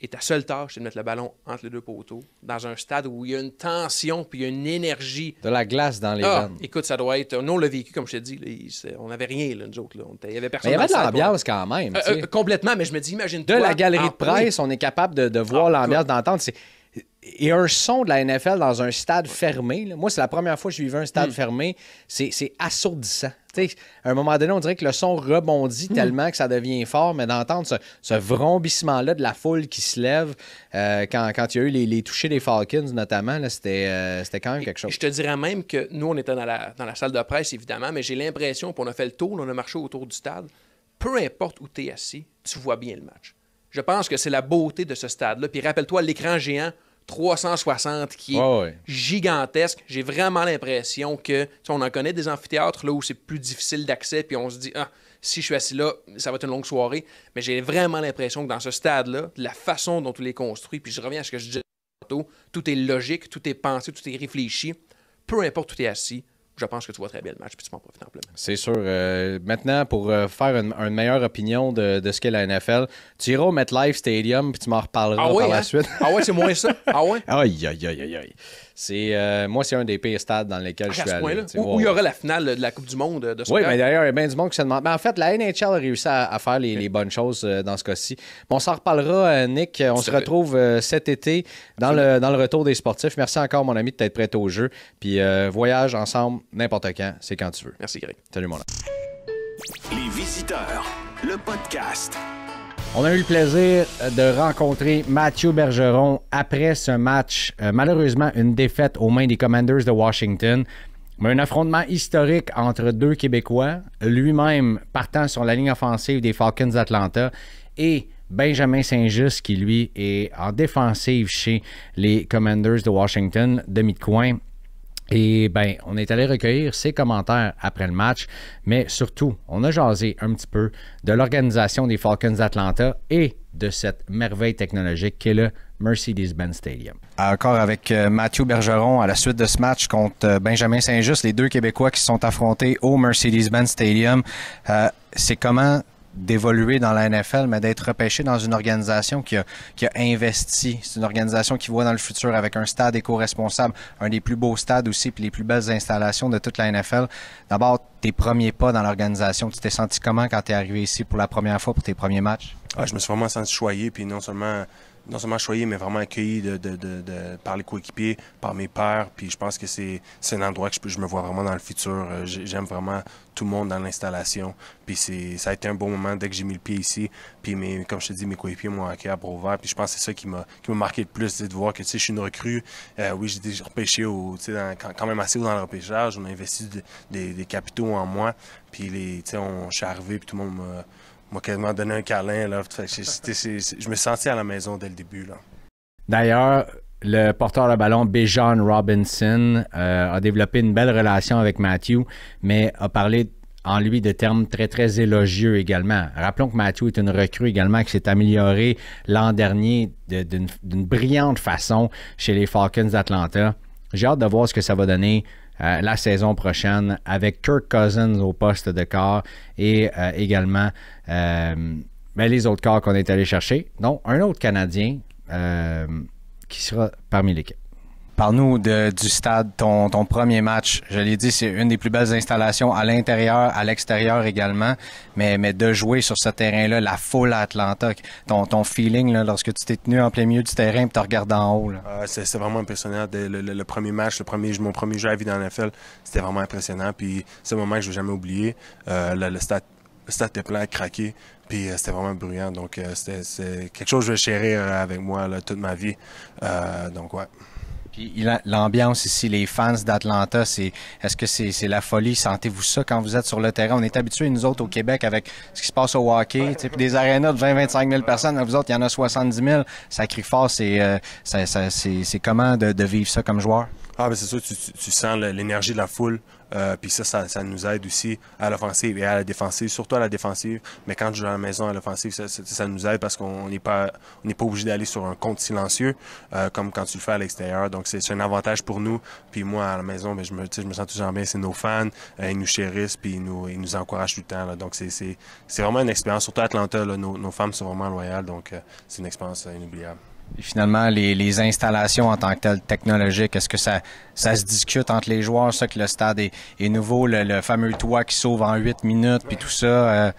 et ta seule tâche, c'est de mettre le ballon entre les deux poteaux, dans un stade où il y a une tension puis il y a une énergie. De la glace dans les ah, vannes. Écoute, ça doit être. Nous, on l'a vécu, comme je t'ai dit. on n'avait rien, là, nous autres. il y avait personne. Mais il y avait de l'ambiance quand même. Euh, euh, complètement, mais je me dis, imagine toi De la galerie de presse, on est capable de, voir ah, l'ambiance, d'entendre. Et un son de la NFL dans un stade fermé. Moi, c'est la première fois que je vis un stade hmm. fermé. C'est assourdissant à un moment donné, on dirait que le son rebondit hmm. tellement que ça devient fort, mais d'entendre ce, vrombissement-là de la foule qui se lève euh, quand, quand, il y a eu les, les des Falcons, notamment, euh, c'était quand même quelque chose. Je te dirais même que nous, on était dans la, dans la salle de presse, évidemment, mais j'ai l'impression qu'on a fait le tour, on a marché autour du stade. Peu importe où tu es assis, tu vois bien le match. Je pense que c'est la beauté de ce stade-là. Puis rappelle-toi l'écran géant 360 qui est gigantesque. J'ai vraiment l'impression que, tu on en connaît des amphithéâtres là où c'est plus difficile d'accès, puis on se dit, ah, si je suis assis là, ça va être une longue soirée. Mais j'ai vraiment l'impression que dans ce stade-là, la façon dont tout est construit, puis je reviens à ce que je disais tantôt, tout est logique, tout est pensé, tout est réfléchi. Peu importe où tu es assis, je pense que tu vois très bien le match puis tu m'en profites amplement. C'est sûr. Euh, maintenant, pour euh, faire une, meilleure opinion de, ce qu'est la NFL, tu iras au MetLife Stadium puis tu m'en reparleras ah par la hein? suite. ah ouais, c'est moins ça. Ah ouais? Aïe, aïe, aïe, aïe, aïe. C'est, euh, moi, c'est un des pays stades dans lesquels ah, je suis allé. où, il y aura la finale de la Coupe du Monde euh, de Oui, mais d'ailleurs, il y a bien du monde qui se demande. Mais ben, en fait, la NHL a réussi à, faire les, bonnes choses euh, dans ce cas-ci. on s'en reparlera, Nick. On se retrouve cet été dans le, retour des sportifs. Merci encore, mon ami, de t'être prêt au jeu. Puis voyage ensemble n'importe quand. C'est quand tu veux. Merci, Greg. Salut, mon ami. Les visiteurs, le podcast. On a eu le plaisir euh, de rencontrer Mathieu Bergeron après ce match. Euh, malheureusement, une défaite aux mains des Commanders de Washington. Mais un affrontement historique entre deux Québécois, lui-même partant sur la ligne offensive des Falcons d'Atlanta et Benjamin Saint-Just qui, lui, est en défensive chez les Commanders de Washington, de coin. Et bien, on est allé recueillir ses commentaires après le match, mais surtout, on a jasé un petit peu de l'organisation des Falcons Atlanta et de cette merveille technologique qu'est le Mercedes-Benz Stadium. Encore avec euh, Mathieu Bergeron à la suite de ce match contre euh, Benjamin Saint-Just, les deux Québécois qui se sont affrontés au Mercedes-Benz Stadium. Euh, c'est comment d'évoluer dans la NFL, mais d'être repêché dans une organisation qui a, qui a investi. C'est une organisation qui voit dans le futur avec un stade éco-responsable, un des plus beaux stades aussi, puis les plus belles installations de toute la NFL. D'abord, tes premiers pas dans l'organisation, tu t'es senti comment quand tu es arrivé ici pour la première fois pour tes premiers matchs? Ah, je me suis vraiment senti choyé, puis non seulement non seulement choyé, mais vraiment accueilli de, de, de, par les coéquipiers, par mes pairs. Puis je pense que c'est un endroit que je, je, me vois vraiment dans le futur. Euh, j'aime vraiment tout le monde dans l'installation. Puis ça a été un bon moment dès que j'ai mis le pied ici. Puis mes, comme je te dis, mes coéquipiers m'ont accueilli à bras Puis je pense que c'est ça qui m'a marqué le plus, de voir que je suis une recrue. Euh, oui, j'ai déjà repêché au, quand, même assez haut dans le repêchage. On a investi des, des capitaux en moi. Puis les, on, je suis arrivé, puis tout le monde m'a m'a donné un câlin. je me sentais à la maison dès le début. Là. D'ailleurs, le porteur de ballon Bijan Robinson euh, a développé une belle relation avec Matthew, mais a parlé en lui de termes très, très élogieux également. Rappelons que Matthew est une recrue également qui s'est améliorée l'an dernier d'une brillante façon chez les Falcons d'Atlanta. J'ai hâte de voir ce que ça va donner euh, la saison prochaine avec Kirk Cousins au poste de corps et euh, également euh, ben, les autres corps qu'on est allé chercher, dont un autre Canadien qui sera parmi l'équipe. Parle-nous du stade, ton, premier match. Je l'ai dit, c'est une des plus belles installations à l'intérieur, à l'extérieur également. Mais, de jouer sur ce terrain-là, la foule à Atlanta, ton, ton feeling lorsque tu t'es tenu en plein milieu du terrain et tu regardes en haut. Ah, c'est vraiment impressionnant. Le, premier match, le premier, mon premier jeu à vie dans l'NFL, c'était vraiment impressionnant. Puis c'est un moment que je ne vais jamais oublier. Euh, le, stade stade était plein craqué, Puis euh, c'était vraiment bruyant. Donc euh, c'est quelque chose que je vais chérir avec moi toute ma vie. donc ouais l'ambiance ici, les fans d'Atlanta, c'est est-ce que c'est la folie? Sentez-vous ça quand vous êtes sur le terrain? On est habitués, nous autres, au Québec, avec ce qui se passe au hockey, des arénas de 20-25 000 personnes. Vous autres, il y en a 70 000. Ça crie fort. C'est euh, comment de, de, vivre ça comme joueur? Ah, ben c'est sûr, tu, tu, tu sens l'énergie de la foule. Euh, puis ça, ça, nous aide aussi à l'offensive et à la défensive, surtout à la défensive. Mais quand je joue à la maison à l'offensive, ça, ça, nous aide parce qu'on n'est pas, on n'est pas obligé d'aller sur un compte silencieux euh, comme quand tu le fais à l'extérieur. Donc c'est un avantage pour nous. Puis moi à la maison, ben, je me, je me sens toujours bien. C'est nos fans, euh, ils nous chérissent puis ils nous, nous encouragent tout le temps. Là. Donc c'est, c'est, c'est vraiment une expérience. Surtout à Atlanta, nos, nos femmes sont vraiment loyales. Donc c'est une expérience inoubliable finalement les, installations en tant que telles technologiques? Est-ce que ça, ça se discute entre les joueurs, ça que le stade est, nouveau, le, fameux toit qui sauve en 8 minutes, puis tout ça? Euh.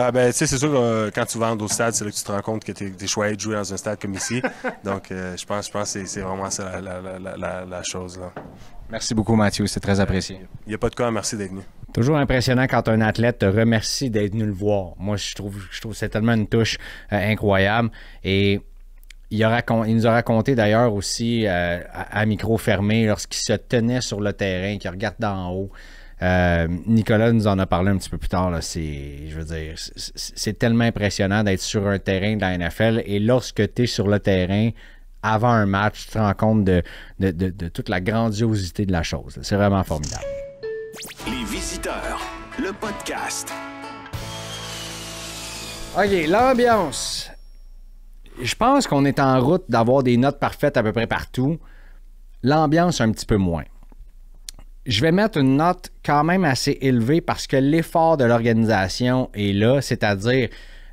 Ah ben, c'est sûr, euh, quand tu vas au stade, c'est là que tu te rends compte que tu es, es, choyé de jouer dans un stade comme ici. Donc, euh, je pense, je pense que c'est vraiment ça la, chose. Merci beaucoup, Mathieu. C'est très apprécié. Il n'y a pas de quoi. Merci d'être venu. Toujours impressionnant quand un athlète te remercie d'être venu le voir. Moi, je trouve, je trouve c'est tellement une touche incroyable. Et il, nous a raconté d'ailleurs aussi euh, à, micro fermé lorsqu'il se tenait sur le terrain, qu'il regarde d'en haut. Euh, Nicolas nous en a parlé un petit peu plus tard. C'est, je c'est tellement impressionnant d'être sur un terrain de la NFL. Et lorsque tu es sur le terrain, avant un match, tu te rends compte de, de toute la grandiosité de la chose. C'est vraiment formidable. Les visiteurs, le podcast. OK, l'ambiance je pense qu'on est en route d'avoir des notes parfaites à peu près partout. L'ambiance, un petit peu moins. Je vais mettre une note quand même assez élevée parce que l'effort de l'organisation est là, c'est-à-dire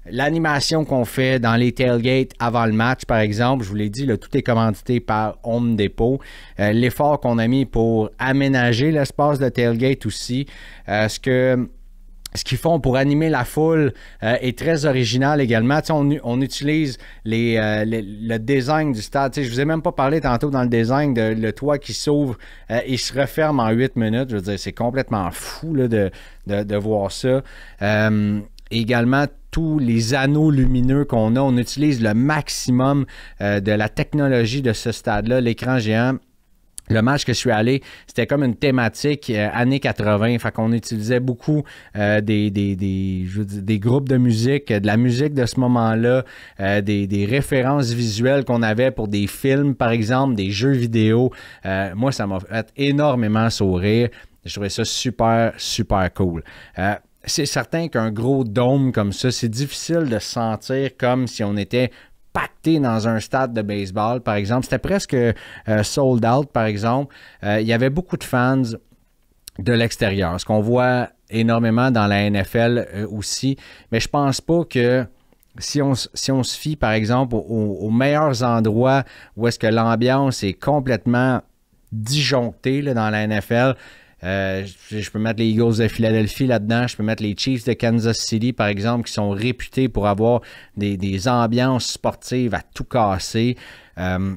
l'animation qu'on fait dans les tailgates avant le match, par exemple, je vous l'ai dit, tout est commandité par Home Depot. Euh, l'effort qu'on a mis pour aménager l'espace de tailgate aussi. est euh, ce que ce qu'ils font pour animer la foule euh, est très original également. On, on, utilise euh, le design du stade. Je je vous ai même pas parlé tantôt dans le design de le toit qui s'ouvre et euh, se referme en 8 minutes. Je veux dire, c'est complètement fou de, voir ça. également, tous les anneaux lumineux qu'on a, on utilise le maximum de la technologie de ce stade-là, l'écran géant le match que je suis allé, c'était comme une thématique euh, années 80. enfin qu'on utilisait beaucoup euh, des, des, groupes de musique, de la musique de ce moment-là, euh, des, des, références visuelles qu'on avait pour des films, par exemple, des jeux vidéo. moi, ça m'a fait énormément sourire. Je trouvais ça super, super cool c'est certain qu'un gros dôme comme ça, c'est difficile de sentir comme si on était pacté dans un stade de baseball, par exemple. C'était presque euh, sold out, par exemple. Euh, il y avait beaucoup de fans de l'extérieur, ce qu'on voit énormément dans la NFL euh, aussi. Mais je pense pas que si on, si on se fie, par exemple, aux, meilleurs endroits où est-ce que l'ambiance est complètement disjonctée dans la NFL, euh, je, peux mettre les Eagles de Philadelphie là-dedans. Je peux mettre les Chiefs de Kansas City, par exemple, qui sont réputés pour avoir des, ambiances sportives à tout casser. Euh,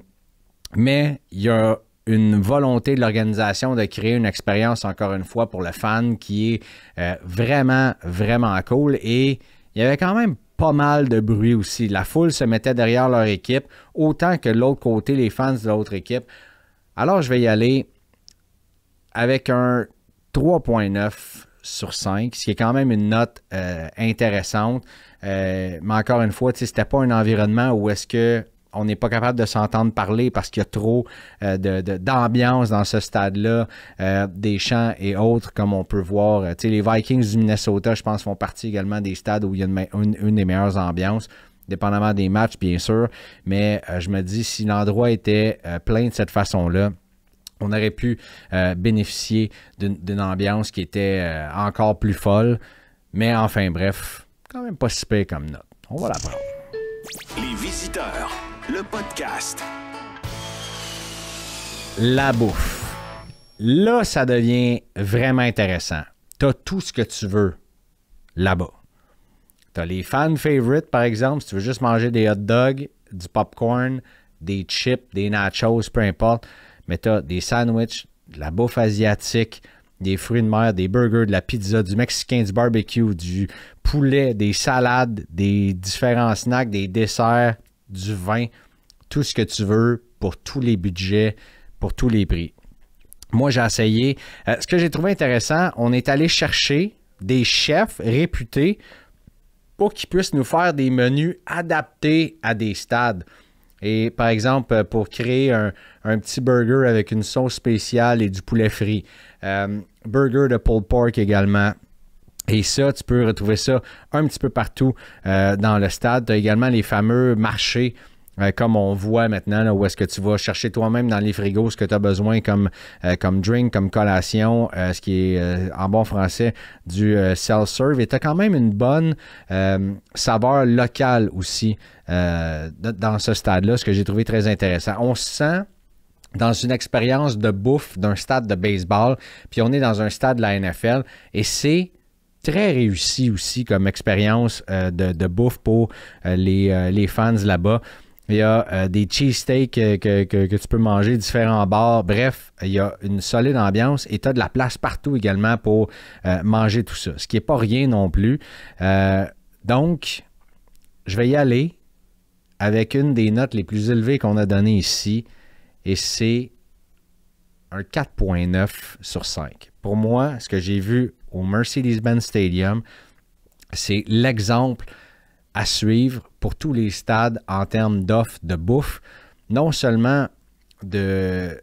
mais il y a une volonté de l'organisation de créer une expérience, encore une fois, pour le fan qui est euh, vraiment, vraiment cool. Et il y avait quand même pas mal de bruit aussi. La foule se mettait derrière leur équipe, autant que de l'autre côté, les fans de l'autre équipe. Alors, je vais y aller avec un 3.9 sur 5, ce qui est quand même une note euh, intéressante. Euh, mais encore une fois, c'était pas un environnement où est-ce que on n'est pas capable de s'entendre parler parce qu'il y a trop euh, d'ambiance dans ce stade-là, des champs et autres, comme on peut voir. les Vikings du Minnesota, je pense, font partie également des stades où il y a une, des meilleures ambiances dépendamment des matchs, bien sûr. Mais je me dis, si l'endroit était plein de cette façon-là, on aurait pu euh, bénéficier d'une ambiance qui était euh, encore plus folle. Mais enfin, bref, quand même pas si pire comme note. On va la prendre. Les visiteurs, le podcast. La bouffe. Là, ça devient vraiment intéressant. T'as tout ce que tu veux là-bas. as les fan favorites, par exemple, si tu veux juste manger des hot dogs, du popcorn, des chips, des nachos, peu importe mais tu as des sandwichs, de la bouffe asiatique, des fruits de mer, des burgers, de la pizza, du mexicain, du barbecue, du poulet, des salades, des différents snacks, des desserts, du vin, tout ce que tu veux pour tous les budgets, pour tous les prix. Moi, j'ai essayé. Euh, ce que j'ai trouvé intéressant, on est allé chercher des chefs réputés pour qu'ils puissent nous faire des menus adaptés à des stades. Et par exemple, euh, pour créer un, petit burger avec une sauce spéciale et du poulet frit. Euh, burger de pulled pork également. Et ça, tu peux retrouver ça un petit peu partout euh, dans le stade. Tu as également les fameux marchés euh, comme on voit maintenant, où est-ce que tu vas chercher toi-même dans les frigos ce que tu as besoin comme, euh, comme drink, comme collation, euh, ce qui est en bon français du self-serve. Et tu as quand même une bonne saveur locale aussi dans ce stade-là, ce que j'ai trouvé très intéressant. On se sent dans une expérience de bouffe d'un stade de baseball, puis on est dans un stade de la NFL, et c'est très réussi aussi comme expérience de, bouffe pour les, les, fans là-bas. Il y a euh, des cheesesteaks que, que, tu peux manger, différents bars. Bref, il y a une solide ambiance et tu as de la place partout également pour euh, manger tout ça, ce qui n'est pas rien non plus. Euh, donc, je vais y aller avec une des notes les plus élevées qu'on a données ici et c'est un 4.9 sur 5. Pour moi, ce que j'ai vu au Mercedes-Benz Stadium, c'est l'exemple à suivre pour tous les stades en termes d'offres de bouffe, non seulement de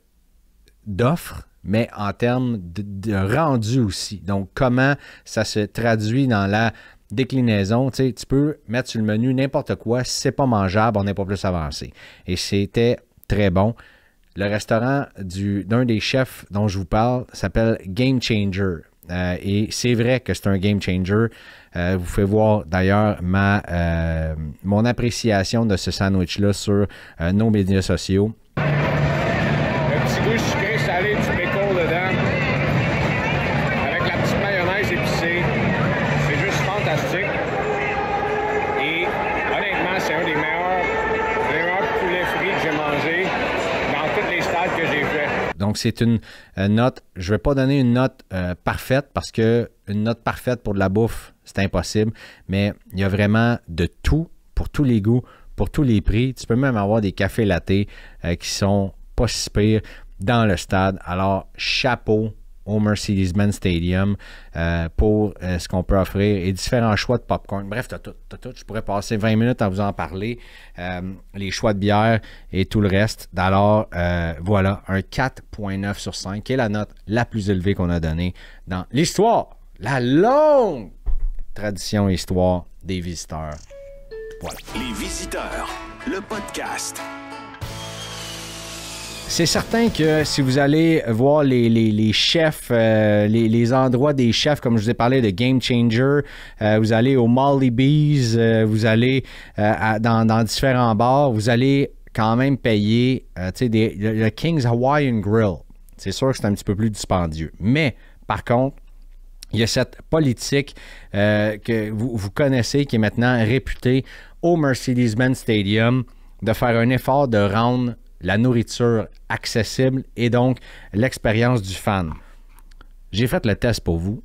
d'offres, mais en termes de, rendu aussi. Donc, comment ça se traduit dans la déclinaison. Tu, sais, tu peux mettre sur le menu n'importe quoi, c'est pas mangeable, on n'est pas plus avancé. Et c'était très bon. Le restaurant d'un des chefs dont je vous parle s'appelle Game Changer. Euh, et c'est vrai que c'est un game changer. Euh, vous pouvez voir d'ailleurs euh, mon appréciation de ce sandwich-là sur nos médias sociaux. Donc, c'est une euh, note, je ne vais pas donner une note euh, parfaite parce que une note parfaite pour de la bouffe, c'est impossible. Mais il y a vraiment de tout pour tous les goûts, pour tous les prix. Tu peux même avoir des cafés lattés euh, qui sont pas si pires dans le stade. Alors, chapeau au Mercedes-Benz Stadium euh, pour euh, ce qu'on peut offrir et différents choix de popcorn. Bref, t'as tout, t'as tout. Je pourrais passer 20 minutes à vous en parler, euh, les choix de bière et tout le reste. Alors, voilà, un 4.9 sur 5, qui est la note la plus élevée qu'on a donnée dans l'histoire, la longue tradition histoire des visiteurs. Voilà. Les visiteurs, le podcast. C'est certain que si vous allez voir les, chefs, euh, les, endroits des chefs, comme je vous ai parlé de Game Changer, euh, vous allez au Molly Bees, euh, vous allez dans, différents bars, vous allez quand même payer le, King's Hawaiian Grill. C'est sûr que c'est un petit peu plus dispendieux. Mais par contre, il y a cette politique que vous, vous, connaissez, qui est maintenant réputée au Mercedes-Benz Stadium, de faire un effort de rendre la nourriture accessible et donc l'expérience du fan. J'ai fait le test pour vous.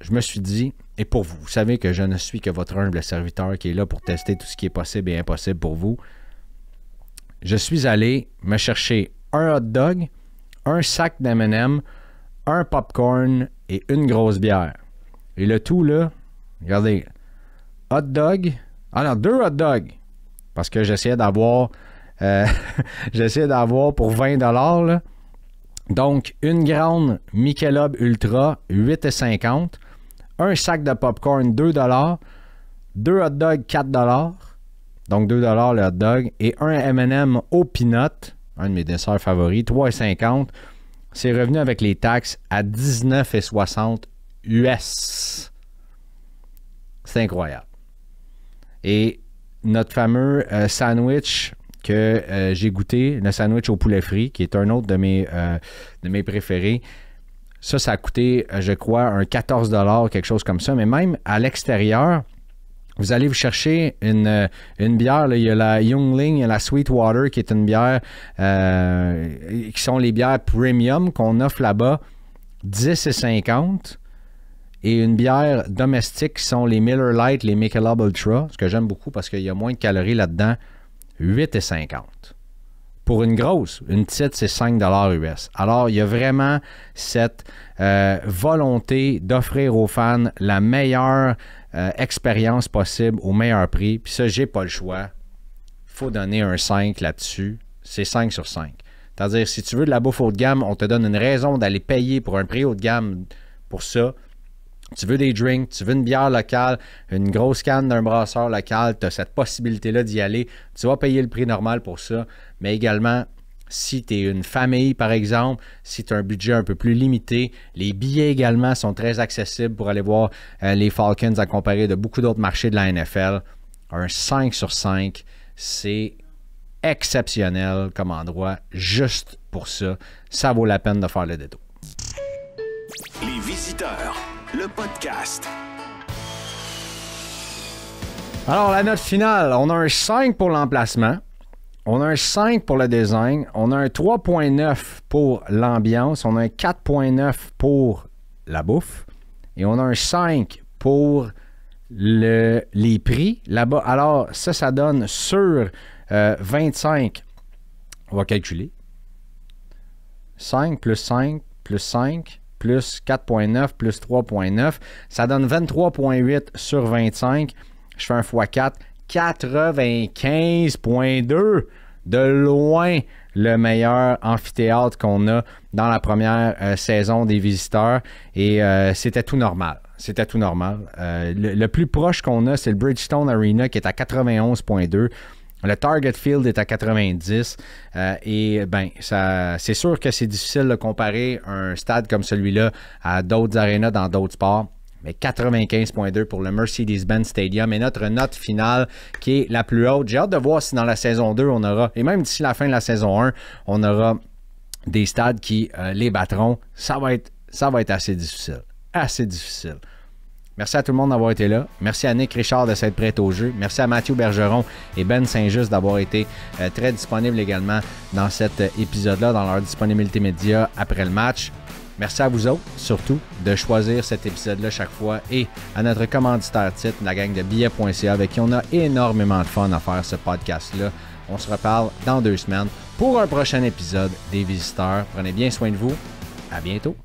Je me suis dit, et pour vous, vous savez que je ne suis que votre humble serviteur qui est là pour tester tout ce qui est possible et impossible pour vous. Je suis allé me chercher un hot dog, un sac d'M&M, un popcorn et une grosse bière. Et le tout là, regardez, hot dog, ah non, deux hot dogs, parce que j'essayais d'avoir euh, j'essaie d'avoir pour 20 là. Donc, une grande Michelob Ultra, 8,50. Un sac de popcorn, 2 Deux hot dogs, 4 Donc, 2 le hot dog. Et un M&M au peanut, un de mes desserts favoris, 3,50. C'est revenu avec les taxes à 19,60 US. C'est incroyable. Et notre fameux euh, sandwich que euh, j'ai goûté le sandwich au poulet frit, qui est un autre de mes, euh, de mes préférés. Ça, ça a coûté, euh, je crois, un 14 quelque chose comme ça. Mais même à l'extérieur, vous allez vous chercher une, une bière. Il y a la Youngling, il y a la Sweetwater, qui est une bière, qui sont les bières premium qu'on offre là-bas, 10 et 50 et une bière domestique qui sont les Miller Lite, les Michelob Ultra, ce que j'aime beaucoup parce qu'il y a moins de calories là-dedans. 8,50 pour une grosse. Une petite, c'est 5 US. Alors, il y a vraiment cette euh, volonté d'offrir aux fans la meilleure euh, expérience possible au meilleur prix. Puis ça, j'ai pas le choix. faut donner un 5 là-dessus. C'est 5 sur 5. C'est-à-dire, si tu veux de la bouffe haut de gamme, on te donne une raison d'aller payer pour un prix haut de gamme pour ça. Tu veux des drinks, tu veux une bière locale, une grosse canne d'un brasseur local, tu as cette possibilité-là d'y aller. Tu vas payer le prix normal pour ça, mais également, si tu es une famille, par exemple, si tu as un budget un peu plus limité, les billets également sont très accessibles pour aller voir euh, les Falcons à comparer de beaucoup d'autres marchés de la NFL. Un 5 sur 5, c'est exceptionnel comme endroit juste pour ça. Ça vaut la peine de faire le détour. Les visiteurs le podcast. Alors, la note finale, on a un 5 pour l'emplacement, on a un 5 pour le design, on a un 3.9 pour l'ambiance, on a un 4.9 pour la bouffe et on a un 5 pour le, les prix là-bas. Alors, ça, ça donne sur 25. Euh, on va calculer. 5 plus 5 plus 5 plus 4.9 plus 3.9. Ça donne 23.8 sur 25. Je fais un x4. 95.2. De loin le meilleur amphithéâtre qu'on a dans la première euh, saison des visiteurs. Et euh, c'était tout normal. C'était tout normal. Euh, le, le plus proche qu'on a, c'est le Bridgestone Arena qui est à 91.2. Le target field est à 90 euh, et ben c'est sûr que c'est difficile de comparer un stade comme celui-là à d'autres arénas dans d'autres sports. Mais 95.2 pour le Mercedes-Benz Stadium et notre note finale qui est la plus haute. J'ai hâte de voir si dans la saison 2 on aura, et même d'ici la fin de la saison 1, on aura des stades qui euh, les battront. Ça va être, ça va être assez difficile. Assez difficile. Merci à tout le monde d'avoir été là. Merci à Nick Richard de s'être prêt au jeu. Merci à Mathieu Bergeron et Ben Saint-Just d'avoir été euh, très disponibles également dans cet euh, épisode-là, dans leur disponibilité média après le match. Merci à vous autres, surtout, de choisir cet épisode-là chaque fois et à notre commanditaire titre, la gang de billets.ca, avec qui on a énormément de fun à faire ce podcast-là. On se reparle dans deux semaines pour un prochain épisode des visiteurs. Prenez bien soin de vous. À bientôt.